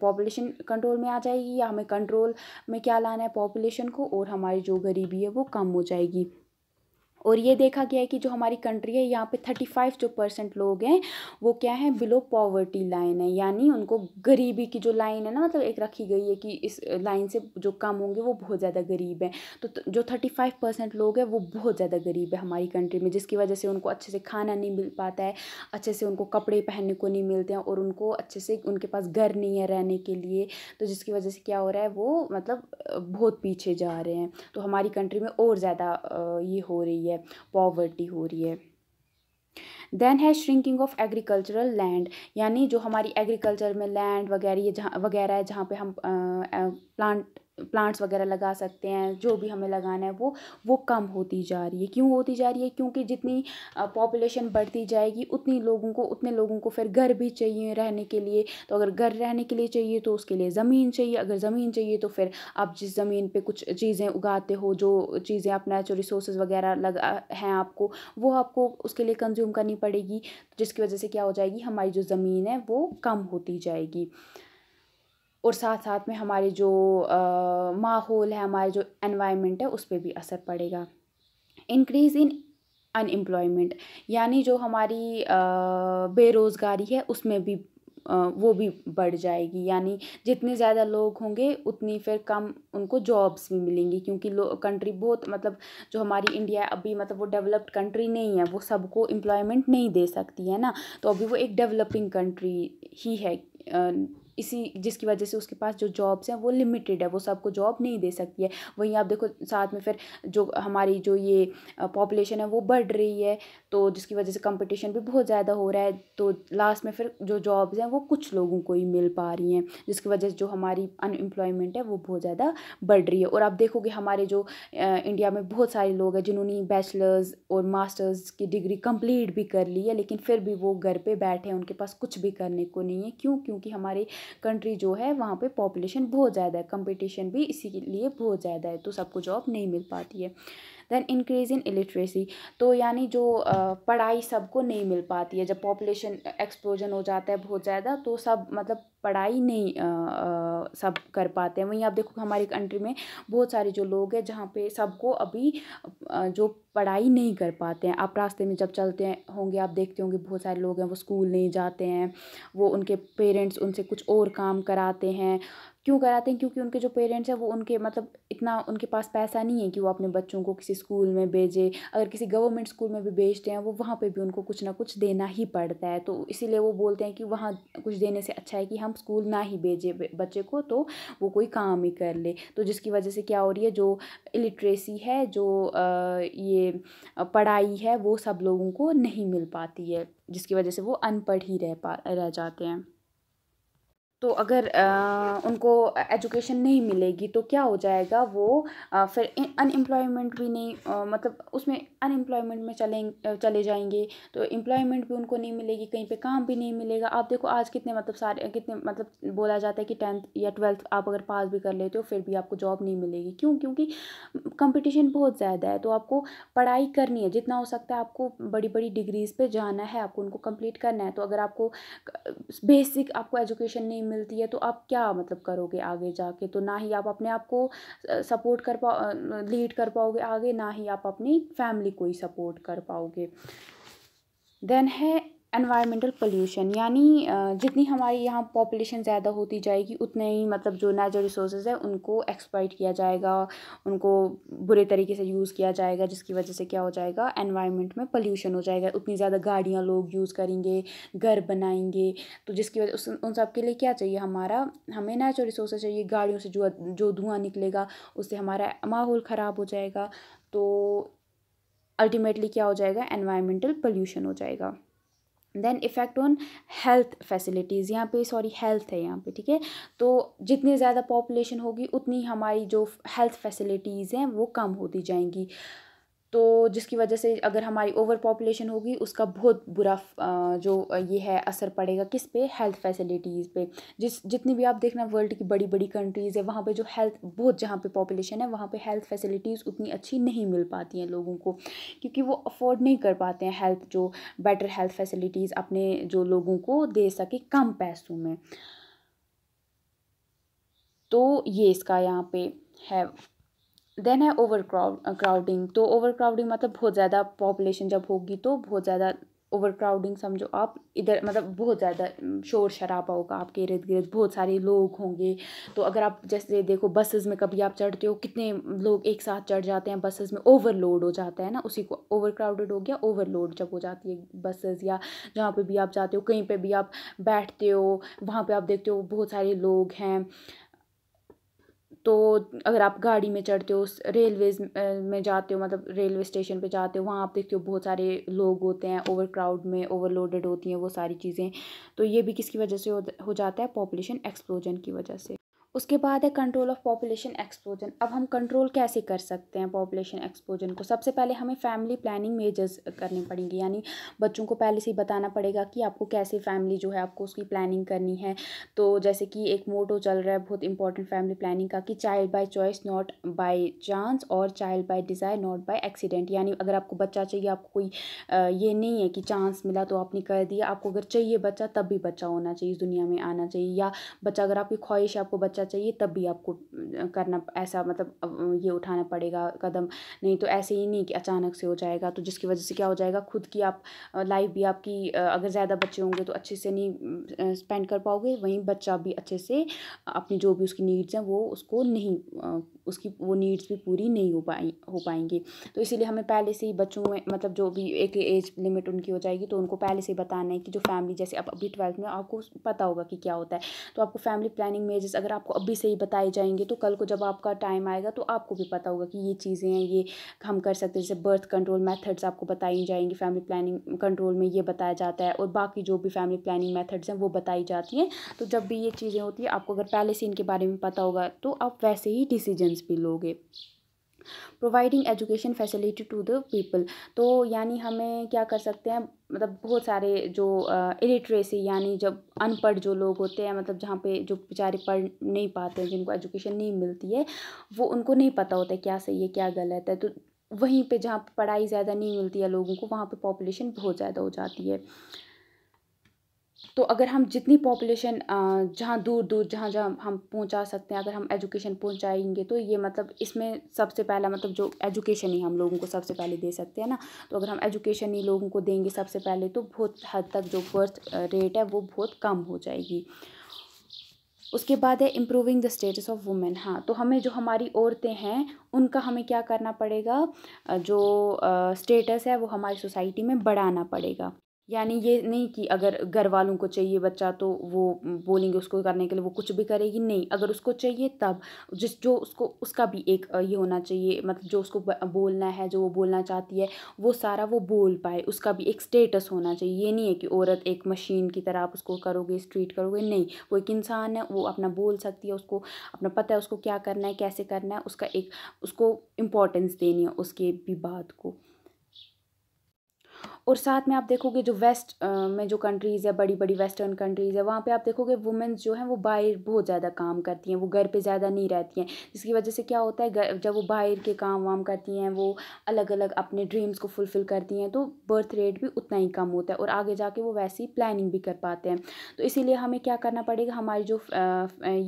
पॉपुलेशन कंट्रोल में आ जाएगी या हमें कंट्रोल में क्या लाना है पॉपुलेशन को और हमारी जो गरीबी है वो कम हो जाएगी और ये देखा गया है कि जो हमारी कंट्री है यहाँ पे थर्टी फाइव जो परसेंट लोग हैं वो क्या है बिलो पॉवर्टी लाइन है यानी उनको गरीबी की जो लाइन है ना मतलब एक रखी गई है कि इस लाइन से जो कम होंगे वो बहुत ज़्यादा गरीब हैं तो जो थर्टी फाइव परसेंट लोग हैं वो बहुत ज़्यादा गरीब है हमारी कंट्री में जिसकी वजह से उनको अच्छे से खाना नहीं मिल पाता है अच्छे से उनको कपड़े पहनने को नहीं मिलते हैं और उनको अच्छे से उनके पास घर नहीं है रहने के लिए तो जिसकी वजह से क्या हो रहा है वो मतलब बहुत पीछे जा रहे हैं तो हमारी कंट्री में और ज़्यादा ये हो रही है है पॉवर्टी हो रही है देन है श्रिंकिंग ऑफ एग्रीकल्चरल लैंड यानी जो हमारी एग्रीकल्चर में लैंड वगैरह ये जहाँ वगैरह है जहाँ पे हम प्लांट प्लांट्स वगैरह लगा सकते हैं जो भी हमें लगाना है वो वो कम होती जा रही है क्यों होती जा रही है क्योंकि जितनी पॉपुलेशन बढ़ती जाएगी उतनी लोगों को उतने लोगों को फिर घर भी चाहिए रहने के लिए तो अगर घर रहने के लिए चाहिए तो उसके लिए ज़मीन चाहिए अगर ज़मीन चाहिए तो फिर आप जिस ज़मीन पर कुछ चीज़ें उगाते हो जो चीज़ें आप नेचुरल रिसोर्स वगैरह लगा हैं आपको वो आपको उसके लिए कंज्यूम करनी पड़ेगी जिसकी वजह से क्या हो जाएगी हमारी जो ज़मीन है वो कम होती जाएगी और साथ साथ में हमारे जो माहौल है हमारे जो एनवायरनमेंट है उस पर भी असर पड़ेगा इंक्रीज़ इन अनएम्प्लॉयमेंट यानी जो हमारी बेरोज़गारी है उसमें भी वो भी बढ़ जाएगी यानी जितने ज़्यादा लोग होंगे उतनी फिर कम उनको जॉब्स भी मिलेंगी क्योंकि कंट्री बहुत मतलब जो हमारी इंडिया अभी मतलब वो डेवलप्ड कंट्री नहीं है वो सबको एम्प्लॉयमेंट नहीं दे सकती है ना तो अभी वो एक डेवलपिंग कंट्री ही है इसी जिसकी वजह से उसके पास जो जॉब्स हैं वो लिमिटेड है वो सबको जॉब नहीं दे सकती है वहीं आप देखो साथ में फिर जो हमारी जो ये पॉपुलेशन है वो बढ़ रही है तो जिसकी वजह से कंपटीशन भी बहुत ज़्यादा हो रहा है तो लास्ट में फिर जो जॉब्स हैं वो कुछ लोगों को ही मिल पा रही हैं जिसकी वजह से जो हमारी अनएम्प्लॉयमेंट है वो बहुत ज़्यादा बढ़ रही है और आप देखोगे हमारे जो इंडिया में बहुत सारे लोग हैं जिन्होंने बैचलर्स और मास्टर्स की डिग्री कम्प्लीट भी कर ली है लेकिन फिर भी वो घर पर बैठे हैं उनके पास कुछ भी करने को नहीं है क्यों क्योंकि हमारे कंट्री जो है वहाँ पे पॉपुलेशन बहुत ज़्यादा है कंपटीशन भी इसी के लिए बहुत ज़्यादा है तो सबको जॉब नहीं मिल पाती है दैन इंक्रीज़ इन इलिटरेसी तो यानी जो पढ़ाई सबको नहीं मिल पाती है जब पॉपुलेशन एक्सप्लोजन हो जाता है बहुत ज़्यादा तो सब मतलब पढ़ाई नहीं आ, सब कर पाते हैं वहीं आप देखो हमारी कंट्री में बहुत सारे जो लोग हैं जहाँ पे सबको अभी जो पढ़ाई नहीं कर पाते हैं आप रास्ते में जब चलते होंगे आप देखते होंगे बहुत सारे लोग हैं वो स्कूल नहीं जाते हैं वो उनके पेरेंट्स उनसे कुछ और काम कराते हैं क्यों कराते हैं क्योंकि उनके जो पेरेंट्स हैं वो उनके मतलब इतना उनके पास पैसा नहीं है कि वो अपने बच्चों को किसी स्कूल में भेजे अगर किसी गवर्नमेंट स्कूल में भी भेजते हैं वो वहाँ पर भी उनको कुछ ना कुछ देना ही पड़ता है तो इसीलिए वो बोलते हैं कि वहाँ कुछ देने से अच्छा है कि हम स्कूल ना ही भेजें बच्चे को तो वो कोई काम ही कर ले तो जिसकी वजह से क्या हो रही है जो इलिट्रेसी है जो ये पढ़ाई है वो सब लोगों को नहीं मिल पाती है जिसकी वजह से वो अनपढ़ ही रह पा रह जाते हैं तो अगर उनको एजुकेशन नहीं मिलेगी तो क्या हो जाएगा वो फिर अनएम्प्लॉयमेंट भी नहीं मतलब उसमें अनएम्प्लॉयमेंट में चले चले जाएंगे तो एम्प्लॉयमेंट भी उनको नहीं मिलेगी कहीं पे काम भी नहीं मिलेगा आप देखो आज कितने मतलब सारे कितने मतलब बोला जाता है कि टेंथ या ट्वेल्थ आप अगर पास भी कर लेते हो फिर भी आपको जॉब नहीं मिलेगी क्यों क्योंकि कंपटिशन बहुत ज़्यादा है तो आपको पढ़ाई करनी है जितना हो सकता है आपको बड़ी बड़ी डिग्रीज़ पर जाना है आपको उनको कंप्लीट करना है तो अगर आपको बेसिक आपको एजुकेशन नहीं मिलती है तो आप क्या मतलब करोगे आगे जाके तो ना ही आप अपने आप को सपोर्ट कर पाओ लीड कर पाओगे आगे ना ही आप अपनी फैमिली को ही सपोर्ट कर पाओगे देन है एनवायरमेंटल पोल्यूशन यानी जितनी हमारे यहाँ पॉपुलेशन ज़्यादा होती जाएगी उतने ही मतलब जो नेचुरल रिसोर्सेज है उनको एक्सप्लाइट किया जाएगा उनको बुरे तरीके से यूज़ किया जाएगा जिसकी वजह से क्या हो जाएगा एनवायरमेंट में पोल्यूशन हो जाएगा उतनी ज़्यादा गाड़ियाँ लोग यूज़ करेंगे घर बनाएंगे तो जिसकी वजह उस उन सब के लिए क्या चाहिए हमारा हमें नेचुरल रिसोर्स चाहिए गाड़ियों से जो जो धुआँ निकलेगा उससे हमारा माहौल ख़राब हो जाएगा तो अल्टीमेटली क्या हो जाएगा एनवायरमेंटल पोल्यूशन हो जाएगा then effect on health facilities यहाँ पे सॉरी हेल्थ है यहाँ पे ठीक है तो जितनी ज़्यादा पॉपुलेशन होगी उतनी हमारी जो हेल्थ फैसिलिटीज़ हैं वो कम होती जाएंगी तो जिसकी वजह से अगर हमारी ओवर पॉपुलेशन होगी उसका बहुत बुरा जो ये है असर पड़ेगा किस पे हेल्थ फैसिलिटीज़ पे जिस जितनी भी आप देखना वर्ल्ड की बड़ी बड़ी कंट्रीज़ है वहाँ पे जो हेल्थ बहुत जहाँ पे पॉपुलेशन है वहाँ पे हेल्थ फैसिलिटीज़ उतनी अच्छी नहीं मिल पाती हैं लोगों को क्योंकि वो अफोर्ड नहीं कर पाते हैं हेल्थ जो बेटर हेल्थ फैसिलिटीज़ अपने जो लोगों को दे सके कम पैसों में तो ये इसका यहाँ पे है देन है ओवर क्राउडिंग तो ओवर क्राउडिंग मतलब बहुत ज़्यादा पॉपुलेशन जब होगी तो बहुत ज़्यादा ओवर क्राउडिंग समझो आप इधर मतलब बहुत ज़्यादा शोर शराबा होगा आपके इर्द गिर्द बहुत सारे लोग होंगे तो अगर आप जैसे देखो बसेस में कभी आप चढ़ते हो कितने लोग एक साथ चढ़ जाते हैं बसेस में ओवरलोड हो जाता है ना उसी को ओवर क्राउडेड हो गया ओवरलोड जब हो जाती है बसेस या जहाँ पे भी आप जाते हो कहीं पे भी आप बैठते हो वहाँ पे आप देखते हो बहुत सारे लोग हैं तो अगर आप गाड़ी में चढ़ते हो रेलवेज़ में जाते हो मतलब रेलवे स्टेशन पे जाते हो वहाँ आप देखते हो बहुत सारे लोग होते हैं ओवर क्राउड में ओवरलोडेड होती हैं वो सारी चीज़ें तो ये भी किसकी वजह से हो जाता है पॉपुलेशन एक्सप्लोजन की वजह से उसके बाद है कंट्रोल ऑफ पॉपुलेशन एक्सपोजन अब हम कंट्रोल कैसे कर सकते हैं पॉपुलेशन एक्सपोजन को सबसे पहले हमें फैमिली प्लानिंग मेजर्स करने पड़ेंगे यानी बच्चों को पहले से ही बताना पड़ेगा कि आपको कैसे फैमिली जो है आपको उसकी प्लानिंग करनी है तो जैसे कि एक मोटो चल रहा है बहुत इंपॉर्टेंट फैमिली प्लानिंग का कि child by choice not by chance और child by desire not by accident यानी अगर आपको बच्चा चाहिए आपको कोई ये नहीं है कि चांस मिला तो आपने कर दिया आपको अगर चाहिए बच्चा तब भी बच्चा होना चाहिए इस दुनिया में आना चाहिए या बच्चा अगर आपकी ख्वाहिश है आपको बच्चा पैसा चाहिए तब भी आपको करना ऐसा मतलब ये उठाना पड़ेगा कदम नहीं तो ऐसे ही नहीं कि अचानक से हो जाएगा तो जिसकी वजह से क्या हो जाएगा खुद की आप लाइफ भी आपकी अगर ज़्यादा बच्चे होंगे तो अच्छे से नहीं स्पेंड कर पाओगे वहीं बच्चा भी अच्छे से अपनी जो भी उसकी नीड्स हैं वो उसको नहीं उसकी वो नीड्स भी पूरी नहीं हो पाई हो पाएंगी तो इसीलिए हमें पहले से ही बच्चों में मतलब जो भी एक एज लिमिट उनकी हो जाएगी तो उनको पहले से ही बताना है कि जो फैमिली जैसे अब अभी ट्वेल्थ में आपको पता होगा कि क्या होता है तो आपको फैमिली प्लानिंग में जैसे अगर आपको अभी से ही बताए जाएंगे तो कल को जब आपका टाइम आएगा तो आपको भी पता होगा कि ये चीज़ें हैं ये हम कर सकते हैं जैसे बर्थ कंट्रोल मेथड्स आपको बताई जाएंगी फैमिली प्लानिंग कंट्रोल में ये बताया जाता है और बाकी जो भी फैमिली प्लानिंग मेथड्स हैं वो बताई जाती हैं तो जब भी ये चीज़ें होती हैं आपको अगर पहले से इनके बारे में पता होगा तो आप वैसे ही डिसीजनस भी लोगे providing education facility to the people तो यानी हमें क्या कर सकते हैं मतलब बहुत सारे जो इलिटरेसी यानी जब अनपढ़ जो लोग होते हैं मतलब जहाँ पे जो बेचारे पढ़ नहीं पाते हैं जिनको एजुकेशन नहीं मिलती है वो उनको नहीं पता होता है क्या सही है क्या गलत है तो वहीं पे जहाँ पढ़ाई ज़्यादा नहीं मिलती है लोगों को वहाँ पे पॉपुलेशन बहुत ज़्यादा हो जाती है तो अगर हम जितनी पॉपुलेशन जहाँ दूर दूर जहाँ जहाँ हम पहुँचा सकते हैं अगर हम एजुकेशन पहुँचाएंगे तो ये मतलब इसमें सबसे पहला मतलब जो एजुकेशन ही हम लोगों को सबसे पहले दे सकते हैं ना तो अगर हम एजुकेशन ही लोगों को देंगे सबसे पहले तो बहुत हद तक जो बर्थ रेट है वो बहुत कम हो जाएगी उसके बाद है improving the status of women हाँ तो हमें जो हमारी औरतें हैं उनका हमें क्या करना पड़ेगा जो स्टेटस है वो हमारी सोसाइटी में बढ़ाना पड़ेगा यानी ये नहीं कि अगर घर वालों को चाहिए बच्चा तो वो बोलेंगे उसको करने के लिए वो कुछ भी करेगी नहीं अगर उसको चाहिए तब जिस जो उसको उसका भी एक ये होना चाहिए मतलब जो उसको बोलना है जो वो बोलना चाहती है वो सारा वो बोल पाए उसका भी एक स्टेटस होना चाहिए ये नहीं है कि औरत एक मशीन की तरह आप उसको करोगे ट्रीट करोगे नहीं वो एक इंसान है वो अपना बोल सकती है उसको अपना पता है उसको क्या करना है कैसे करना है उसका एक उसको इम्पोर्टेंस देनी है उसके भी बात को और साथ में आप देखोगे जो वेस्ट में जो कंट्रीज़ है बड़ी बड़ी वेस्टर्न कंट्रीज़ है वहाँ पे आप देखोगे वुमेंस जो हैं वो बाहर बहुत ज़्यादा काम करती हैं वो घर पे ज़्यादा नहीं रहती हैं जिसकी वजह से क्या होता है जब वो बाहर के काम वाम करती हैं वो अलग अलग अपने ड्रीम्स को फुलफ़िल करती हैं तो बर्थ रेट भी उतना ही कम होता है और आगे जाके वो वैसी प्लानिंग भी कर पाते हैं तो इसीलिए हमें क्या करना पड़ेगा हमारी जो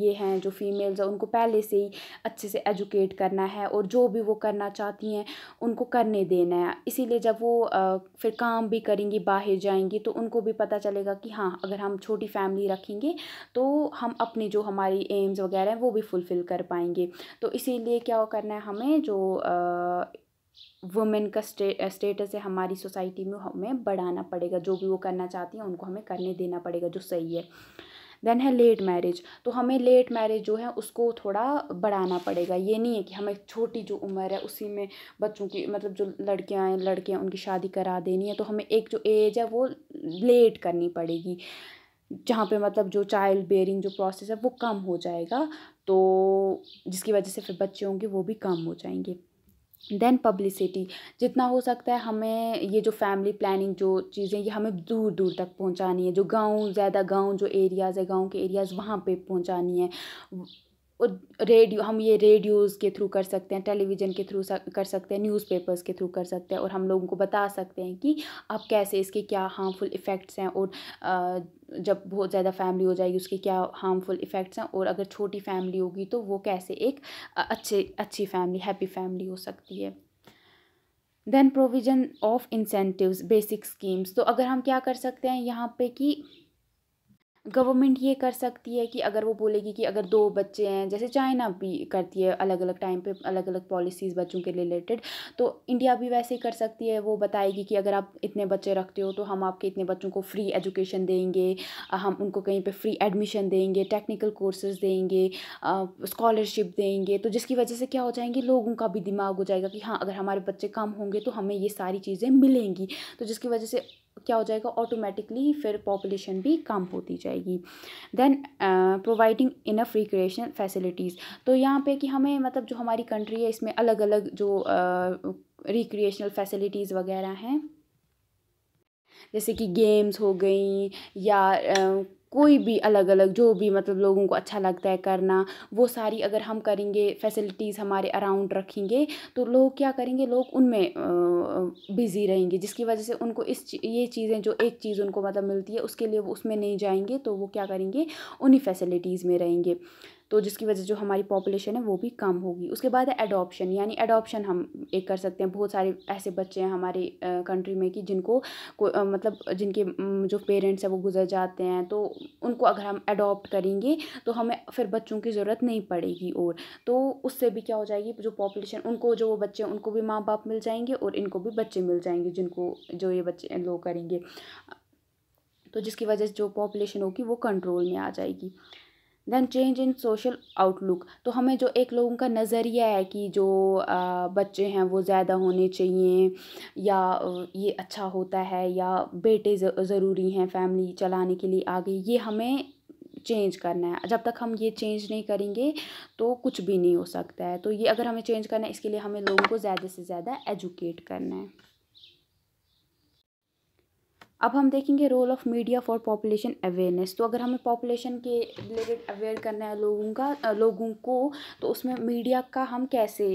ये हैं जो फीमेल्स हैं उनको पहले से ही अच्छे से एजुकेट करना है और जो भी वो करना चाहती हैं उनको करने देना है इसीलिए जब वो फिर काम भी करेंगी बाहर जाएंगी तो उनको भी पता चलेगा कि हाँ अगर हम छोटी फैमिली रखेंगे तो हम अपने जो हमारी एम्स वगैरह हैं वो भी फुलफ़िल कर पाएंगे तो इसीलिए क्या करना है हमें जो वुमेन का स्टे स्टेटस है हमारी सोसाइटी में हमें बढ़ाना पड़ेगा जो भी वो करना चाहती हैं उनको हमें करने देना पड़ेगा जो सही है देन है लेट मैरिज तो हमें लेट मैरिज जो है उसको थोड़ा बढ़ाना पड़ेगा ये नहीं है कि हमें छोटी जो उम्र है उसी में बच्चों की मतलब जो लड़कियाँ हैं लड़कियाँ उनकी शादी करा देनी है तो हमें एक जो एज है वो लेट करनी पड़ेगी जहाँ पे मतलब जो चाइल्ड बेयरिंग जो प्रोसेस है वो कम हो जाएगा तो जिसकी वजह से फिर बच्चे होंगे वो भी कम हो जाएंगे देन पब्लिसिटी जितना हो सकता है हमें ये जो फैमिली प्लानिंग जो चीज़ें ये हमें दूर दूर तक पहुंचानी है जो गांव ज़्यादा गांव जो एरियाज़ है गांव के एरियाज़ वहाँ पे पहुंचानी है रेडियो हम ये रेडियोज़ के थ्रू कर सकते हैं टेलीविज़न के थ्रू कर सकते हैं न्यूज़पेपर्स के थ्रू कर सकते हैं और हम लोगों को बता सकते हैं कि अब कैसे इसके क्या हार्मफुल इफ़ेक्ट्स हैं और जब बहुत ज़्यादा फैमिली हो जाएगी उसके क्या हार्मफुल इफ़ेक्ट्स हैं और अगर छोटी फैमिली होगी तो वो कैसे एक अच्छे अच्छी फैमिली हैप्पी फैमिली हो सकती है then provision of incentives basic schemes तो अगर हम क्या कर सकते हैं यहाँ पर कि गवर्नमेंट ये कर सकती है कि अगर वो बोलेगी कि अगर दो बच्चे हैं जैसे चाइना भी करती है अलग अलग टाइम पे अलग अलग पॉलिसीज़ बच्चों के रिलेटेड तो इंडिया भी वैसे ही कर सकती है वो बताएगी कि अगर आप इतने बच्चे रखते हो तो हम आपके इतने बच्चों को फ्री एजुकेशन देंगे हम उनको कहीं पर फ्री एडमिशन देंगे टेक्निकल कोर्सेज देंगे स्कॉलरशिप देंगे तो जिसकी वजह से क्या हो जाएंगे लोगों का भी दिमाग हो जाएगा कि हाँ अगर हमारे बच्चे कम होंगे तो हमें ये सारी चीज़ें मिलेंगी तो जिसकी वजह से क्या हो जाएगा ऑटोमेटिकली फिर पॉपुलेशन भी कम होती जाएगी then providing enough recreation facilities तो यहाँ पे कि हमें मतलब जो हमारी कंट्री है इसमें अलग अलग जो रिक्रिएशनल uh, फैसिलिटीज़ वगैरह हैं जैसे कि गेम्स हो गई या uh, कोई भी अलग अलग जो भी मतलब लोगों को अच्छा लगता है करना वो सारी अगर हम करेंगे फैसिलिटीज़ हमारे अराउंड रखेंगे तो लोग क्या करेंगे लोग उनमें बिज़ी रहेंगे जिसकी वजह से उनको इस ये चीज़ें जो एक चीज़ उनको मतलब मिलती है उसके लिए वो उसमें नहीं जाएंगे तो वो क्या करेंगे उन्हीं फैसिलिटीज़ में रहेंगे तो जिसकी वजह से जो हमारी पॉपुलेशन है वो भी कम होगी उसके बाद है एडॉप्शन यानी एडॉप्शन हम एक कर सकते हैं बहुत सारे ऐसे बच्चे हैं हमारे कंट्री में कि जिनको को, मतलब जिनके जो पेरेंट्स हैं वो गुजर जाते हैं तो उनको अगर हम एडोप्ट करेंगे तो हमें फिर बच्चों की ज़रूरत नहीं पड़ेगी और तो उससे भी क्या हो जाएगी जो पॉपुलेशन उनको जो वो बच्चे उनको भी माँ बाप मिल जाएंगे और इनको भी बच्चे मिल जाएंगे जिनको जो ये बच्चे लोग करेंगे तो जिसकी वजह से जो पॉपुलेशन होगी वो कंट्रोल में आ जाएगी then change in social outlook तो हमें जो एक लोगों का नज़रिया है कि जो बच्चे हैं वो ज़्यादा होने चाहिए या ये अच्छा होता है या बेटे ज़रूरी हैं फैमिली चलाने के लिए आगे ये हमें चेंज करना है जब तक हम ये चेंज नहीं करेंगे तो कुछ भी नहीं हो सकता है तो ये अगर हमें चेंज करना है इसके लिए हमें लोगों को ज़्यादा से ज़्यादा एजुकेट करना है अब हम देखेंगे role of media for population awareness तो अगर हमें पॉपुलेशन के रिलेटेड अवेयर करना है लोगों का लोगों को तो उसमें मीडिया का हम कैसे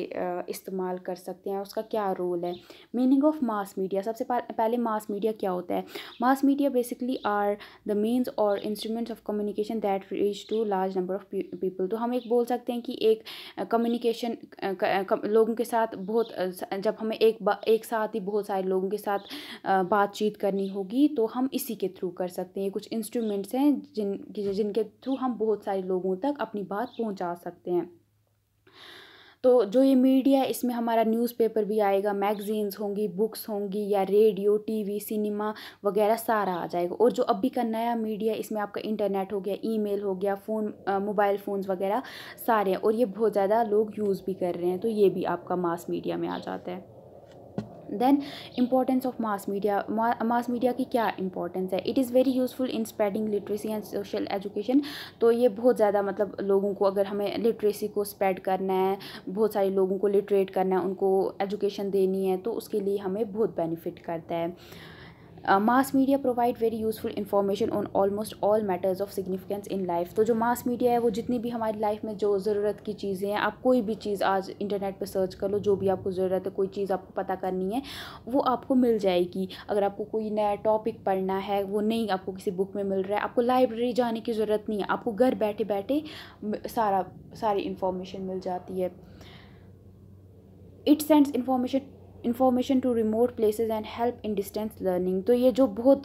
इस्तेमाल कर सकते हैं उसका क्या रोल है मीनिंग ऑफ मास मीडिया सबसे पहले मास मीडिया क्या होता है mass media basically are the means और instruments of communication that reach to large number of people तो हम एक बोल सकते हैं कि एक कम्युनिकेशन लोगों के साथ बहुत जब हमें एक एक साथ ही बहुत सारे लोगों के साथ बातचीत करनी होगी भी तो हम इसी के थ्रू कर सकते हैं कुछ इंस्ट्रूमेंट्स हैं जिन जिनके थ्रू हम बहुत सारे लोगों तक अपनी बात पहुंचा सकते हैं तो जो ये मीडिया इसमें हमारा न्यूज़पेपर भी आएगा मैगजीन्स होंगी बुक्स होंगी या रेडियो टीवी सिनेमा वगैरह सारा आ जाएगा और जो अभी का नया मीडिया इसमें आपका इंटरनेट हो गया ईमेल हो गया फ़ोन मोबाइल फ़ोन्स वगैरह सारे हैं और ये बहुत ज़्यादा लोग यूज़ भी कर रहे हैं तो ये भी आपका मास मीडिया में आ जाता है then importance of mass media mass media की क्या इंपॉर्टेंस है it is very useful in spreading literacy and social education तो ये बहुत ज़्यादा मतलब लोगों को अगर हमें लिटरेसी को स्प्रेड करना है बहुत सारे लोगों को लिटरेट करना है उनको एजुकेशन देनी है तो उसके लिए हमें बहुत बेनिफिट करता है mass media provide very useful information on almost all matters of significance in life तो जो मास मीडिया है वो जितनी भी हमारी लाइफ में जो ज़रूरत की चीज़ें हैं आप कोई भी चीज़ आज इंटरनेट पर सर्च कर लो जो भी आपको ज़रूरत है कोई चीज़ आपको पता करनी है वो आपको मिल जाएगी अगर आपको कोई नया टॉपिक पढ़ना है वो नहीं आपको किसी बुक में मिल रहा है आपको लाइब्रेरी जाने की ज़रूरत नहीं है आपको घर बैठे बैठे सारा सारी इन्फॉर्मेशन मिल जाती है it sends information information to remote places and help in distance learning तो ये जो बहुत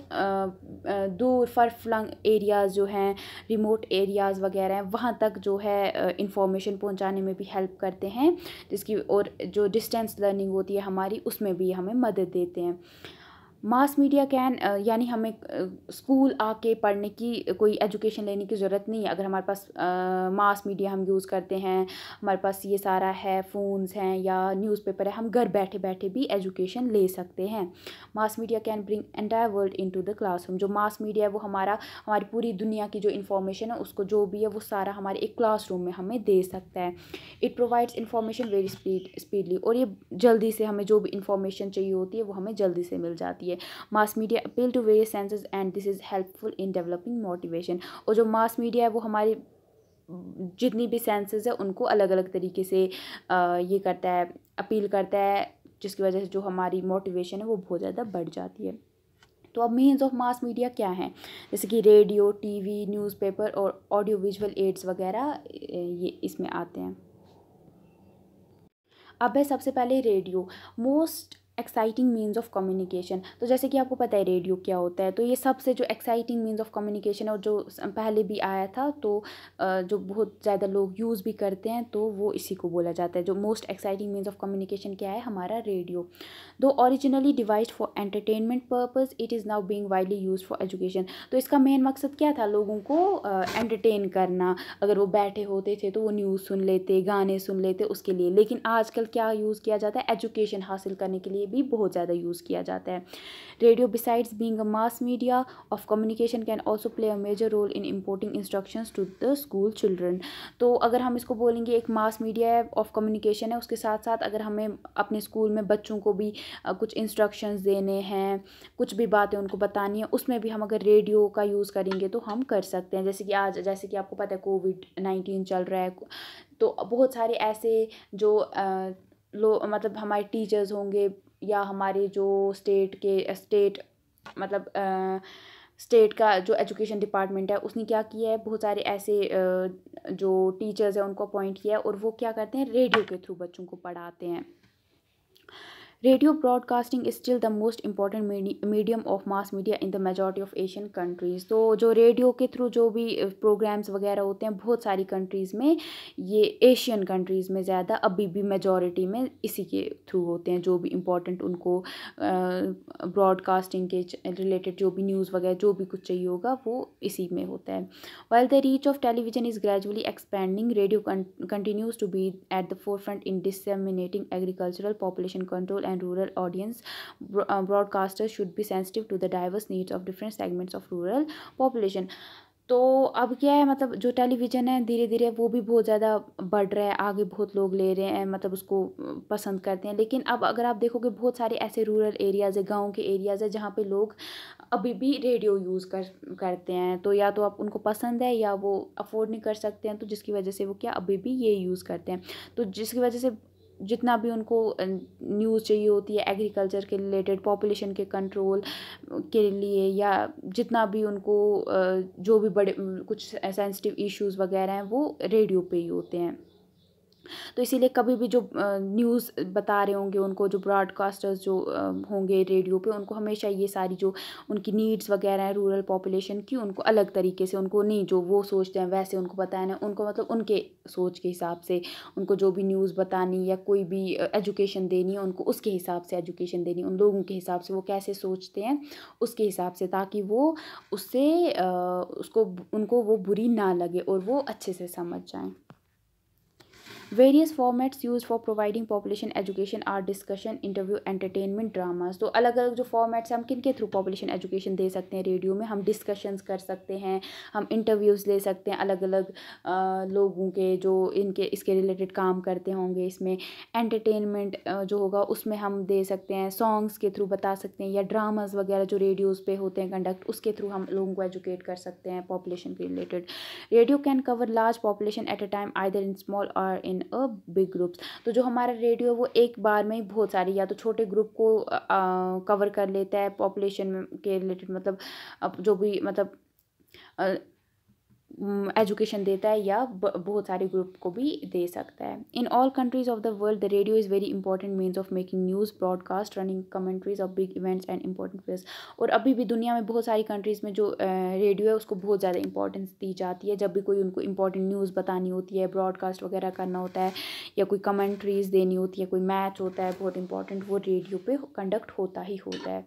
दूर फर फ्लंग एरियाज़ जो हैं रिमोट एरियाज़ वगैरह हैं वहाँ तक जो है इंफॉर्मेशन पहुँचाने में भी हेल्प करते हैं जिसकी और जो डिस्टेंस लर्निंग होती है हमारी उसमें भी हमें मदद देते हैं मास मीडिया कैन यानी हमें स्कूल आके पढ़ने की कोई एजुकेशन लेने की ज़रूरत नहीं है अगर हमारे पास मास मीडिया हम यूज़ करते हैं हमारे पास ये सारा है फ़ोन्स हैं या न्यूज़पेपर है हम घर बैठे बैठे भी एजुकेशन ले सकते हैं mass media can bring entire world into the classroom जो मास मीडिया है वो हमारा हमारी पूरी दुनिया की जो इन्फॉर्मेशन है उसको जो भी है वो सारा हमारे एक रूम में हमें दे सकता है it provides information very speed speedly और ये जल्दी से हमें जो भी इन्फॉर्मेशन चाहिए होती है वो हमें जल्दी से मिल जाती है जाती है mass media appeal to various senses and this is helpful in developing motivation और जो मास मीडिया है वो हमारे जितनी भी सेंसेस है उनको अलग अलग तरीके से आ, ये करता है अपील करता है जिसकी वजह से जो हमारी मोटिवेशन है वो बहुत ज़्यादा बढ़ जाती है तो अब मीन्स ऑफ मास मीडिया क्या है जैसे कि रेडियो टीवी न्यूज़पेपर और ऑडियो विजुअल एड्स वगैरह ये इसमें आते हैं अब है सबसे पहले radio most exciting means of communication तो जैसे कि आपको पता है रेडियो क्या होता है तो ये सबसे जो एक्साइटिंग मीन्स ऑफ कम्युनिकेशन और जो पहले भी आया था तो जो बहुत ज़्यादा लोग यूज़ भी करते हैं तो वो इसी को बोला जाता है जो most exciting means of communication क्या है हमारा radio though originally device for entertainment purpose it is now being widely use for education तो इसका मेन मकसद क्या था लोगों को एंटरटेन करना अगर वो बैठे होते थे तो वो न्यूज़ सुन लेते गाने सुन लेते उसके लिए लेकिन आजकल क्या यूज़ किया जाता है एजुकेशन हासिल करने के लिए लिए भी बहुत ज़्यादा यूज़ किया जाता है radio besides being mass media of communication can also play a major role in importing instruction to the school children तो अगर हम इसको बोलेंगे एक मास मीडिया ऑफ कम्युनिकेशन है उसके साथ साथ अगर हमें अपने स्कूल में बच्चों को भी कुछ इंस्ट्रक्शंस देने हैं कुछ भी बातें उनको बतानी है उसमें भी हम अगर रेडियो का यूज़ करेंगे तो हम कर सकते हैं जैसे कि आज जैसे कि आपको पता है कोविड नाइन्टीन चल रहा है तो बहुत सारे ऐसे जो आ, लो मतलब हमारे टीचर्स होंगे या हमारे जो स्टेट के स्टेट मतलब स्टेट का जो एजुकेशन डिपार्टमेंट है उसने क्या किया है बहुत सारे ऐसे जो टीचर्स हैं उनको अपॉइंट किया है और वो क्या करते हैं रेडियो के थ्रू बच्चों को पढ़ाते हैं radio broadcasting is still the most important medium of mass media in the majority of Asian countries तो जो रेडियो के थ्रू जो भी प्रोग्राम्स uh, वगैरह होते हैं बहुत सारी कंट्रीज़ में ये एशियन कंट्रीज़ में ज़्यादा अभी भी मेजॉरिटी में इसी के थ्रू होते हैं जो भी इंपॉर्टेंट उनको ब्रॉडकास्टिंग uh, के रिलेटेड जो भी न्यूज़ वगैरह जो भी कुछ चाहिए होगा वो इसी में होता है well the reach of television is gradually expanding radio continues to be at the forefront in disseminating agricultural population control and and rural audience broadcasters should be sensitive to the diverse needs of different segments of rural population तो अब क्या है मतलब जो television है धीरे धीरे वो भी बहुत ज़्यादा बढ़ रहा है आगे बहुत लोग ले रहे हैं मतलब उसको पसंद करते हैं लेकिन अब अगर आप देखोगे बहुत सारे ऐसे रूरल एरियाज़ है गाँव के एरियाज़ है जहाँ पे लोग अभी भी रेडियो यूज़ कर करते हैं तो या तो आप उनको पसंद है या वो अफोर्ड नहीं कर सकते हैं तो जिसकी वजह से वो क्या अभी भी ये यूज़ करते हैं तो जिसकी वजह से जितना भी उनको न्यूज़ चाहिए होती है एग्रीकल्चर के रिलेटेड पॉपुलेशन के कंट्रोल के लिए या जितना भी उनको जो भी बड़े कुछ सेंसिटिव इश्यूज़ वगैरह हैं वो रेडियो पे ही होते हैं तो इसीलिए कभी भी जो न्यूज़ बता रहे होंगे उनको जो ब्रॉडकास्टर्स जो होंगे रेडियो पे उनको हमेशा ये सारी जो उनकी नीड्स वगैरह हैं रूरल पॉपुलेशन की उनको अलग तरीके से उनको नहीं जो वो सोचते हैं वैसे उनको बताना उनको मतलब उनके सोच के हिसाब से उनको जो भी न्यूज़ बतानी या कोई भी एजुकेशन देनी है उनको उसके हिसाब से एजुकेशन देनी उन लोगों के हिसाब से वो कैसे सोचते हैं उसके हिसाब से ताकि वो उससे उसको उनको वो बुरी ना लगे और वो अच्छे से समझ जाएँ various formats use for providing population education are discussion interview entertainment dramas तो अलग अलग जो फॉर्मेट्स हैं हम किन के थ्रू पॉपुलेशन एजुकेशन दे सकते हैं रेडियो में हम डिस्कशंस कर सकते हैं हम इंटरव्यूज़ ले सकते हैं अलग अलग लोगों के जो इनके इसके रिलेटेड काम करते होंगे इसमें एंटरटेनमेंट जो होगा उसमें हम दे सकते हैं सॉन्ग्स के थ्रू बता सकते हैं या ड्रामाज़ वगैरह जो रेडियोज़ पे होते हैं कंडक्ट उसके थ्रू हम लोगों को एजुकेट कर सकते हैं पॉपुलेशन के related radio can cover large population at a time either in small और in in a big groups तो जो हमारा रेडियो वो एक बार में ही बहुत सारी या तो छोटे ग्रुप को कवर कर लेता है पॉपुलेशन के रिलेटेड मतलब जो भी मतलब एजुकेशन mm, देता है या बहुत सारे ग्रुप को भी दे सकता है in all countries of the world the radio is very important means of making news broadcast running commentaries of big events and important fairs और अभी भी दुनिया में बहुत सारी कंट्रीज़ में जो रेडियो है उसको बहुत ज़्यादा इंपॉर्टेंस दी जाती है जब भी कोई उनको इंपॉर्टेंट न्यूज़ बतानी होती है ब्रॉडकास्ट वगैरह करना होता है या कोई कमेंट्रीज देनी होती है कोई मैच होता है बहुत इंपॉर्टेंट वो रेडियो पर कंडक्ट होता ही होता है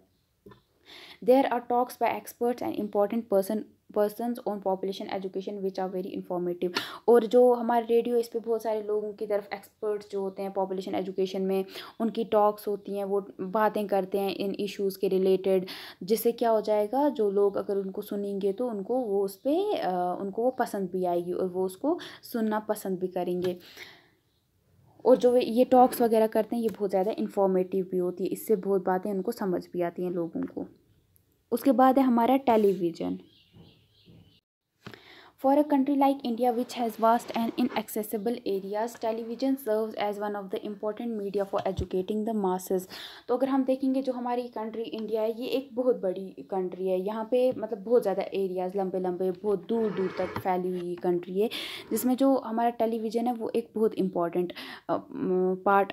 there are talks by experts and important person persons on population education which are very informative और जो हमारे रेडियो इस पर बहुत सारे लोगों की तरफ एक्सपर्ट्स जो होते हैं पॉपुलेशन एजुकेशन में उनकी टॉक्स होती हैं वो बातें करते हैं इन इश्यूज़ के रिलेटेड जिससे क्या हो जाएगा जो लोग अगर उनको सुनेंगे तो उनको वो उस पर उनको वो पसंद भी आएगी और वो उसको सुनना पसंद भी करेंगे और जो ये टॉक्स वगैरह करते हैं ये बहुत ज़्यादा इन्फॉर्मेटिव भी होती है इससे बहुत बातें उनको समझ भी आती हैं लोगों को उसके बाद है हमारा television For a country like India, which has vast and inaccessible areas, television serves as one of the important media for educating the masses. तो अगर हम देखेंगे जो हमारी कंट्री इंडिया है ये एक बहुत बड़ी कंट्री है यहाँ पे मतलब बहुत ज़्यादा एरियाज़ लंबे लंबे बहुत दूर दूर तक फैली हुई कंट्री है जिसमें जो हमारा टेलीविज़न है वो एक बहुत इम्पॉर्टेंट पार्ट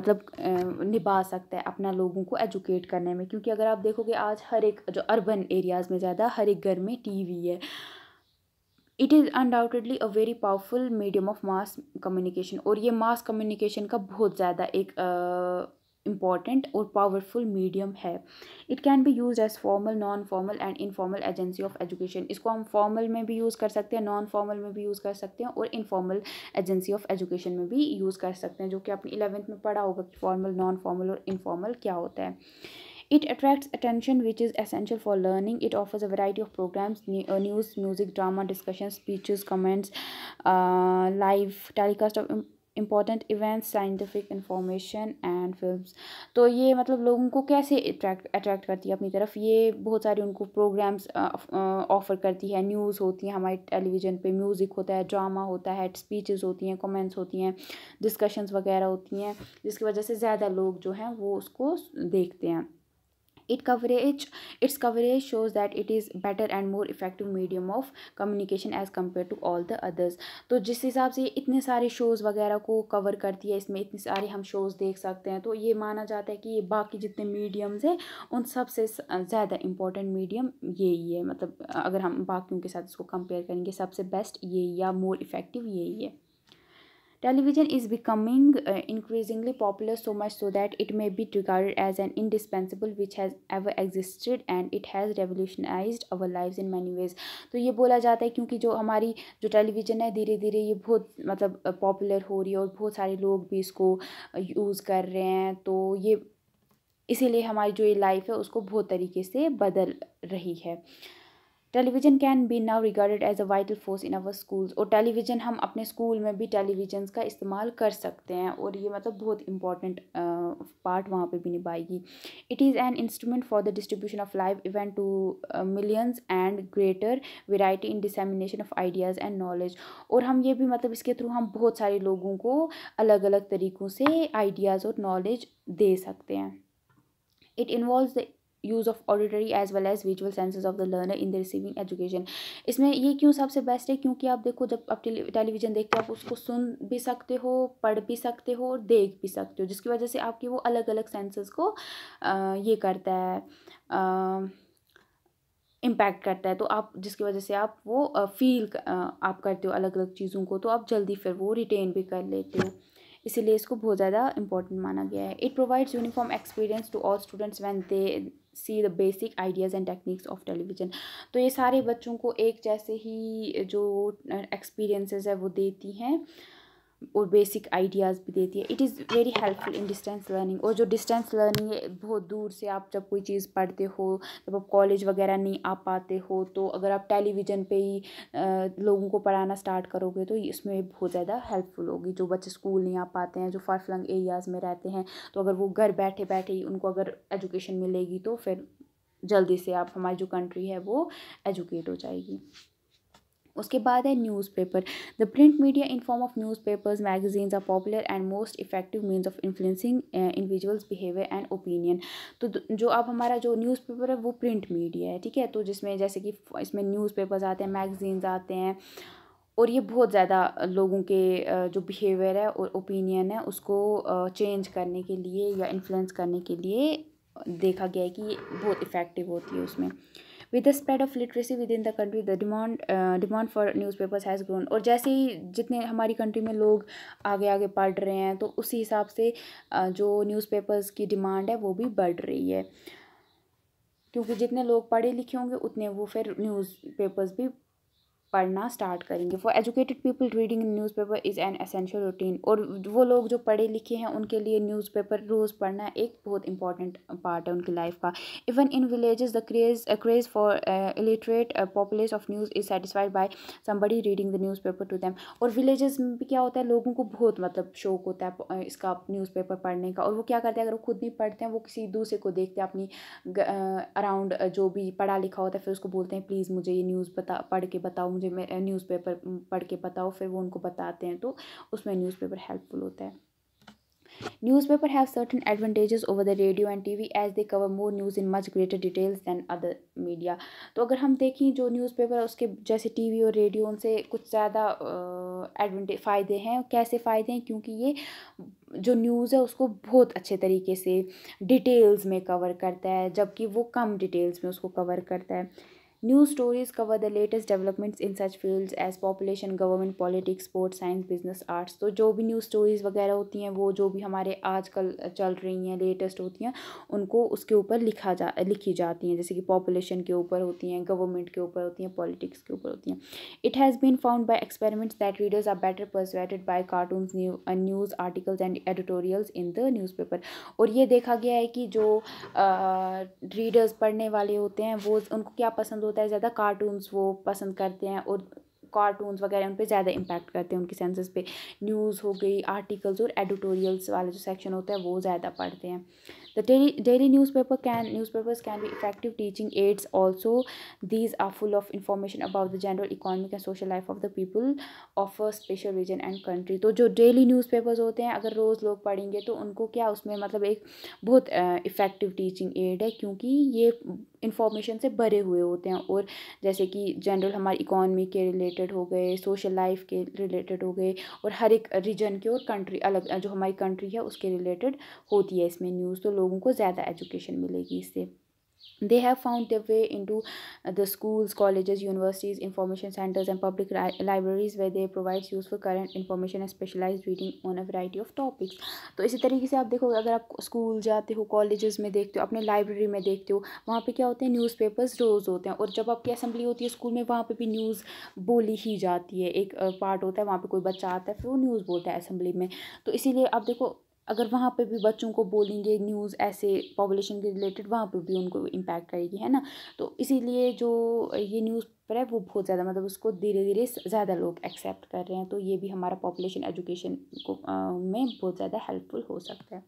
मतलब निभा सकता है अपना लोगों को एजुकेट करने में क्योंकि अगर आप देखोगे आज हर एक जो अर्बन एरियाज़ में ज़्यादा हर एक घर में टीवी है it is undoubtedly a very powerful medium of mass communication और ये मास कम्युनिकेशन का बहुत ज़्यादा एक इम्पॉर्टेंट और पावरफुल मीडियम है it can be use as formal non formal and informal agency of education इसको हम फॉर्मल में भी यूज़ कर सकते हैं नॉन फॉर्मल में भी यूज़ कर सकते हैं और इनफॉर्मल एजेंसी ऑफ एजुकेशन में भी यूज़ कर सकते हैं जो कि आपने इलेवेंथ में पढ़ा होगा कि फॉर्मल नॉन फॉर्मल और इनफॉर्मल क्या होता है It attracts attention, which is essential for learning. It offers a variety of programs uh, news, music, drama, discussions, speeches, comments, uh, live telecast of important events scientific information and film तो ये मतलब लोगों को कैसे attract attract करती है अपनी तरफ ये बहुत सारे उनको प्रोग्राम्स ऑफर uh, uh, करती है न्यूज़ होती है हमारे टेलीविज़न पे म्यूज़िक होता है ड्रामा होता है स्पीचेस होती हैं कमेंट्स होती हैं डिस्कशंस वगैरह होती हैं जिसकी वजह से ज़्यादा लोग जो हैं वो उसको देखते हैं it coverage it's coverage shows that it is better and more effective medium of communication as compare to all the others तो जिस हिसाब से इतने सारे शोज़ वगैरह को कवर करती है इसमें इतने सारे हम शोज़ देख सकते हैं तो ये माना जाता है कि ये बाकी जितने मीडियम्स हैं उन सबसे ज़्यादा इम्पोर्टेंट मीडियम यही है मतलब अगर हम बाकियों के साथ इसको कंपेयर करेंगे सबसे बेस्ट यही या मोर इफ़ेक्टिव यही है Television is becoming uh, increasingly popular so much so that it may be regarded as an indispensable which has ever existed and it has revolutionized our lives in many ways तो ये बोला जाता है क्योंकि जो हमारी जो टेलीविज़न है धीरे धीरे ये बहुत मतलब पॉपुलर हो रही है और बहुत सारे लोग भी इसको यूज़ कर रहे हैं तो ये इसीलिए हमारी जो ये लाइफ है उसको बहुत तरीके से बदल रही है television can be now regarded as a vital force in our schools और टेलीविज़न हम अपने स्कूल में भी टेलीविज़न का इस्तेमाल कर सकते हैं और ये मतलब बहुत इंपॉर्टेंट पार्ट वहाँ पे भी निभाएगी it is an instrument for the distribution of live event to millions and greater variety in dissemination of ideas and knowledge और हम ये भी मतलब इसके थ्रू हम बहुत सारे लोगों को अलग अलग तरीक़ों से आइडियाज़ और नॉलेज दे सकते हैं it involve the use of auditory as well as visual senses of the learner in the receiving education इसमें ये क्यों सबसे बेस्ट है क्योंकि आप देखो जब आप टेलीविज़न देखते हो आप उसको सुन भी सकते हो पढ़ भी सकते हो और देख भी सकते हो जिसकी वजह से आपकी वो अलग अलग सेंसेस को आ, ये करता है इम्पैक्ट करता है तो आप जिसकी वजह से आप वो फील आप करते हो अलग अलग चीज़ों को तो आप जल्दी फिर वो रिटेन भी कर लेते हो इसीलिए इसको बहुत ज़्यादा इंपॉर्टेंट माना गया है it provides uniform experience to all students when they see the basic ideas and techniques of television तो ये सारे बच्चों को एक जैसे ही जो एक्सपीरियंसेस है वो देती हैं और बेसिक आइडियाज़ भी देती है it is very helpful in distance learning और जो डिस्टेंस लर्निंग है बहुत दूर से आप जब कोई चीज़ पढ़ते हो जब आप कॉलेज वगैरह नहीं आ पाते हो तो अगर आप टेलीविज़न पे ही लोगों को पढ़ाना स्टार्ट करोगे तो इसमें बहुत ज़्यादा हेल्पफुल होगी जो बच्चे स्कूल नहीं आ पाते हैं जो फार फ्लंग एरियाज़ में रहते हैं तो अगर वो घर बैठे बैठे ही उनको अगर एजुकेशन मिलेगी तो फिर जल्दी से आप हमारी जो कंट्री है वो एजुकेट हो जाएगी उसके बाद है न्यूज़पेपर uh, तो the print media in form of newspapers magazines are popular and most effective means of influencing individuals behaviour and opinion तो जो अब हमारा जो न्यूज़पेपर है वो प्रिंट मीडिया है ठीक है तो जिसमें जैसे कि इसमें न्यूज़पेपर्स आते हैं मैगजीन्स आते हैं और ये बहुत ज़्यादा लोगों के जो बिहेवियर है और ओपिनियन है उसको चेंज करने के लिए या इन्फ्लुएंस करने के लिए देखा गया है कि बहुत इफ़ेक्टिव होती है उसमें with the spread of literacy within the country the demand demand for newspapers has grown और जैसे ही जितने हमारी कंट्री में लोग आगे आगे पढ़ रहे हैं तो उसी हिसाब से जो जो न्यूज़पेपर्स की डिमांड है वो भी बढ़ रही है क्योंकि जितने लोग पढ़े लिखे होंगे उतने वो फिर न्यूज़पेपर्स भी पढ़ना स्टार्ट करेंगे for educated people reading newspaper is an essential routine और वो लोग जो पढ़े लिखे हैं उनके लिए न्यूज़ पेपर रोज़ पढ़ना एक बहुत इंपॉर्टेंट पार्ट है उनकी लाइफ का even in villages the craze craze for illiterate population of news is satisfied by somebody reading the newspaper to them और विलेजेस में भी क्या होता है लोगों को बहुत मतलब शौक होता है इसका न्यूज़ पेपर पढ़ने का और वो क्या करते हैं अगर वो खुद नहीं पढ़ते हैं वो किसी दूसरे को देखते हैं अपनी अराउंड जो भी पढ़ा लिखा होता है फिर उसको बोलते हैं प्लीज़ मुझे ये न्यूज़ बता पढ़ के बताओ मुझे न्यूज़पेपर पढ़ के बताओ फिर वो उनको बताते हैं तो उसमें न्यूज़पेपर हेल्पफुल होता है have certain advantages over the radio and TV we as they cover more news in much greater details than other media तो अगर हम देखें जो न्यूज़पेपर है उसके जैसे TV और रेडियो उनसे कुछ ज़्यादा uh, फ़ायदे हैं कैसे फ़ायदे हैं क्योंकि ये जो न्यूज़ है उसको बहुत अच्छे तरीके से डिटेल्स में कवर करता है जबकि वो कम डिटेल्स में उसको कवर करता है News stories cover the latest developments in such fields as population, government, politics, sports, science, business, arts. तो जो भी news stories वगैरह होती हैं वो जो भी हमारे आजकल चल रही हैं latest होती हैं उनको उसके ऊपर लिखा जा लिखी जाती हैं जैसे कि population के ऊपर होती हैं government के ऊपर होती हैं politics के ऊपर होती हैं It has been found by experiments that readers are better persuaded by cartoons, new, uh, news articles and editorials in the newspaper. और ये देखा गया है कि जो रीडर्स uh, पढ़ने वाले होते हैं वो उनको क्या पसंद होता होता है ज़्यादा कार्टून्स वो पसंद करते हैं और कार्टून्स वगैरह उन पर ज़्यादा इम्पैक्ट करते हैं उनकी सेंसेस पे न्यूज़ हो गई आर्टिकल्स और एडिटोरियल्स वाला जो सेक्शन होता है वो ज़्यादा पढ़ते हैं The daily, daily newspaper can newspapers can be effective teaching aids also. These are full of information about the general economic and social life of the people of a special region and country. तो जो daily newspapers होते हैं अगर रोज़ लोग पढ़ेंगे तो उनको क्या उसमें मतलब एक बहुत इफ़ेक्टिव टीचिंग एड है क्योंकि ये इन्फॉर्मेशन से भरे हुए होते हैं और जैसे कि जनरल हमारी इकोनॉमी के रिलेटेड हो गए सोशल लाइफ के रिलेटेड हो गए और हर एक रीजन के और कंट्री अलग जो हमारी कंट्री है उसके रिलेटेड होती है इसमें न्यूज़ तो लोग लोगों को ज़्यादा एजुकेशन मिलेगी इससे they have found the way into the schools college universities information centres and public libraries way they provides useful current information and specialise reading on a variety of topics तो इसी तरीके से आप देखो अगर आप स्कूल जाते हो कॉलेज में देखते हो अपने लाइब्रेरी में देखते हो वहाँ पर क्या होते हैं न्यूज़ पेपर्स रोज होते हैं और जब आपकी असम्बली होती है स्कूल में वहाँ पर भी न्यूज़ बोली ही जाती है एक पार्ट होता है वहाँ पर कोई बच्चा आता है फिर वो न्यूज़ बोलता है असम्बली में तो इसीलिए आप देखो अगर वहाँ पे भी बच्चों को बोलेंगे न्यूज़ ऐसे पॉपुलेशन के रिलेटेड वहाँ पे भी उनको इम्पैक्ट करेगी है ना तो इसीलिए जो ये न्यूज़ पेपर है वो बहुत ज़्यादा मतलब उसको धीरे धीरे ज़्यादा लोग एक्सेप्ट कर रहे हैं तो ये भी हमारा पॉपुलेशन एजुकेशन को आ, में बहुत ज़्यादा हेल्पफुल हो सकता है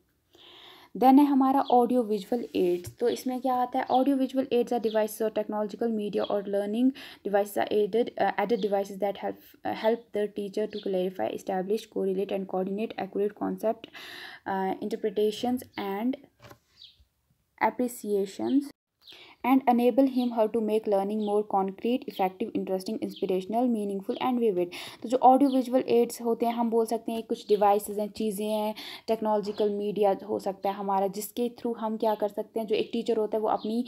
देन है हमारा ऑडियो विजुअल एड्स तो इसमें क्या आता है audio visual aids are device और टेक्नोलॉजिकल मीडिया और learning device are added added device that help the teacher to clarify establish relate and coordinate accurate concept interpretations and appreciations and enable him her to make learning more concrete effective interesting inspirational meaningful and vivid तो जो audio visual ads होते हैं हम बोल सकते हैं कुछ devices हैं चीज़ें हैं टेक्नोलॉजिकल मीडिया हो सकता है हमारा जिसके थ्रू हम क्या कर सकते हैं जो एक टीचर होता है वो अपनी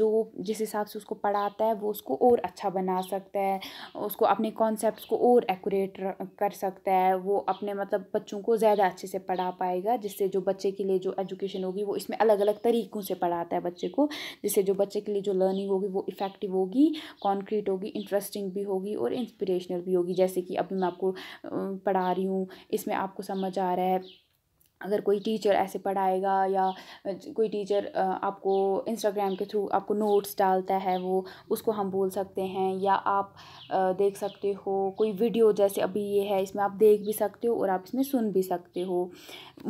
जो जिस हिसाब से उसको पढ़ाता है वो उसको और अच्छा बना सकता है उसको अपने कॉन्सेप्ट को और एक्यूरेट कर सकता है वो अपने मतलब बच्चों को ज़्यादा अच्छे से पढ़ा पाएगा जिससे जो बच्चे के लिए जो एजुकेशन होगी वो इसमें अलग अलग तरीक़ों से पढ़ाता है बच्चे को जिससे जो बच्चे बच्चे के लिए जो लर्निंग होगी वो इफ़ेक्टिव होगी कॉन्क्रीट होगी इंटरेस्टिंग भी होगी और इंस्पिरेशनल भी होगी जैसे कि अभी मैं आपको पढ़ा रही हूँ इसमें आपको समझ आ रहा है अगर कोई टीचर ऐसे पढ़ाएगा या कोई टीचर आपको इंस्टाग्राम के थ्रू आपको नोट्स डालता है वो उसको हम बोल सकते हैं या आप देख सकते हो कोई वीडियो जैसे अभी ये है इसमें आप देख भी सकते हो और आप इसमें सुन भी सकते हो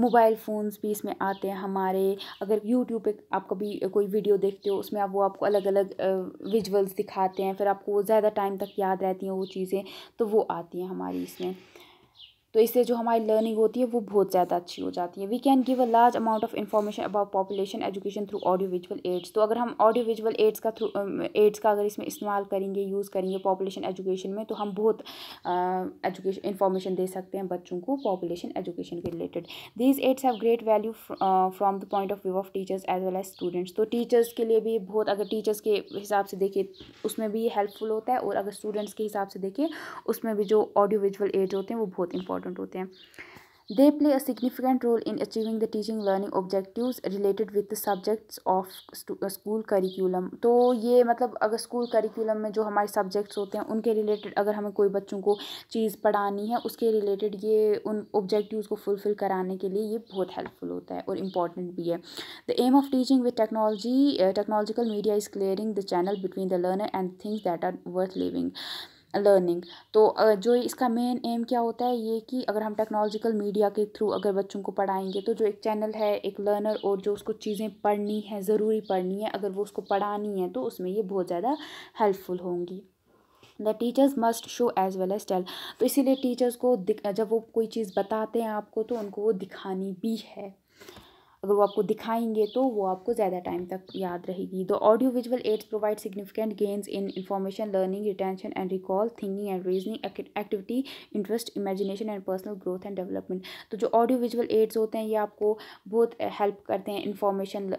मोबाइल फ़ोन्स भी इसमें आते हैं हमारे अगर यूट्यूब पे आप कभी कोई वीडियो देखते हो उसमें आप वो आपको अलग अलग विजुल्स दिखाते हैं फिर आपको ज़्यादा टाइम तक याद रहती हैं वो चीज़ें तो वो आती हैं हमारी इसमें तो इससे जो हमारी लर्निंग होती है वो बहुत ज़्यादा अच्छी हो जाती है we can give a large amount of information about population education through audio visual aids तो अगर हम ऑडियो विजुअल एड्स का थ्रू एड्स um, का अगर इसमें इस्तेमाल करेंगे यूज़ करेंगे पॉपुलेशन एजुकेशन में तो हम बहुत एजुकेशन uh, इन्फॉर्मेशन दे सकते हैं बच्चों को पॉपुलेशन एजुकेशन के related these aids have great value from the point of view of teachers as well as students तो टीचर्स के लिए भी बहुत अगर टीचर्स के हिसाब से देखिए उसमें भी हेल्पफुल होता है और अगर स्टूडेंट्स के हिसाब से देखिए उसमें भी जो ऑडियो विजुअल एड्स होते हैं वो बहुत इंपॉर्टेंट इंपॉर्टेंट होते हैं they play a significant role in achieving the teaching learning objectives related with the subjects of school curriculum तो ये मतलब अगर स्कूल करिकुलम में जो हमारे सब्जेक्ट्स होते हैं उनके रिलेटेड अगर हमें कोई बच्चों को चीज़ पढ़ानी है उसके रिलेटेड ये उन ऑब्जेक्टिव्स को फुलफ़िल कराने के लिए ये बहुत हेल्पफुल होता है और इम्पॉर्टेंट भी है the aim of teaching with technology technological media is clearing the channel between the learner and things that are worth living learning तो जो इसका मेन एम क्या होता है ये कि अगर हम टेक्नोलॉजिकल मीडिया के थ्रू अगर बच्चों को पढ़ाएंगे तो जो एक चैनल है एक लर्नर और जो उसको चीज़ें पढ़नी है ज़रूरी पढ़नी है अगर वो उसको पढ़ानी है तो उसमें ये बहुत ज़्यादा हेल्पफुल होंगी the teachers must show as well as tell तो इसीलिए टीचर्स को जब वो कोई चीज़ बताते हैं आपको तो उनको वो दिखानी भी है अगर वो आपको दिखाएंगे तो वो आपको ज़्यादा टाइम तक याद रहेगी the audio visual aids provide significant gains in information learning retention and recall thinking and reasoning activity interest imagination and personal growth and development तो जो ऑडियो विजुअल एड्स होते हैं ये आपको बहुत हेल्प करते हैं इन्फॉर्मेशन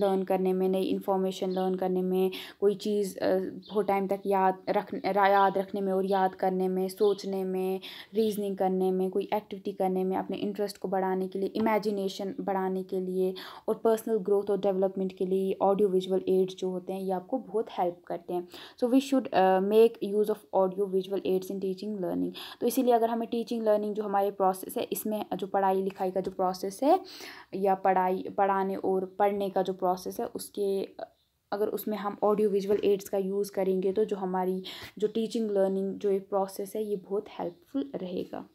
लर्न करने में नई इन्फॉर्मेशन लर्न करने में कोई चीज़ बहुत टाइम तक याद रख याद रखने में और याद करने में सोचने में रीजनिंग करने में कोई एक्टिविटी करने में अपने इंटरेस्ट को बढ़ाने के लिए इमेजिनेशन बढ़ाने के लिए लिए और पर्सनल ग्रोथ और डेवलपमेंट के लिए ऑडियो विजुअल एड्स जो होते हैं ये आपको बहुत हेल्प करते हैं so we should make use of audio visual aids in teaching learning तो इसीलिए अगर हमें टीचिंग लर्निंग जो हमारे प्रोसेस है इसमें जो पढ़ाई लिखाई का जो प्रोसेस है या पढ़ाई पढ़ाने और पढ़ने का जो प्रोसेस है उसके अगर उसमें हम ऑडियो विजुअल एड्स का यूज़ करेंगे तो जो हमारी जो टीचिंग लर्निंग जो एक प्रोसेस है ये बहुत हेल्पफुल रहेगा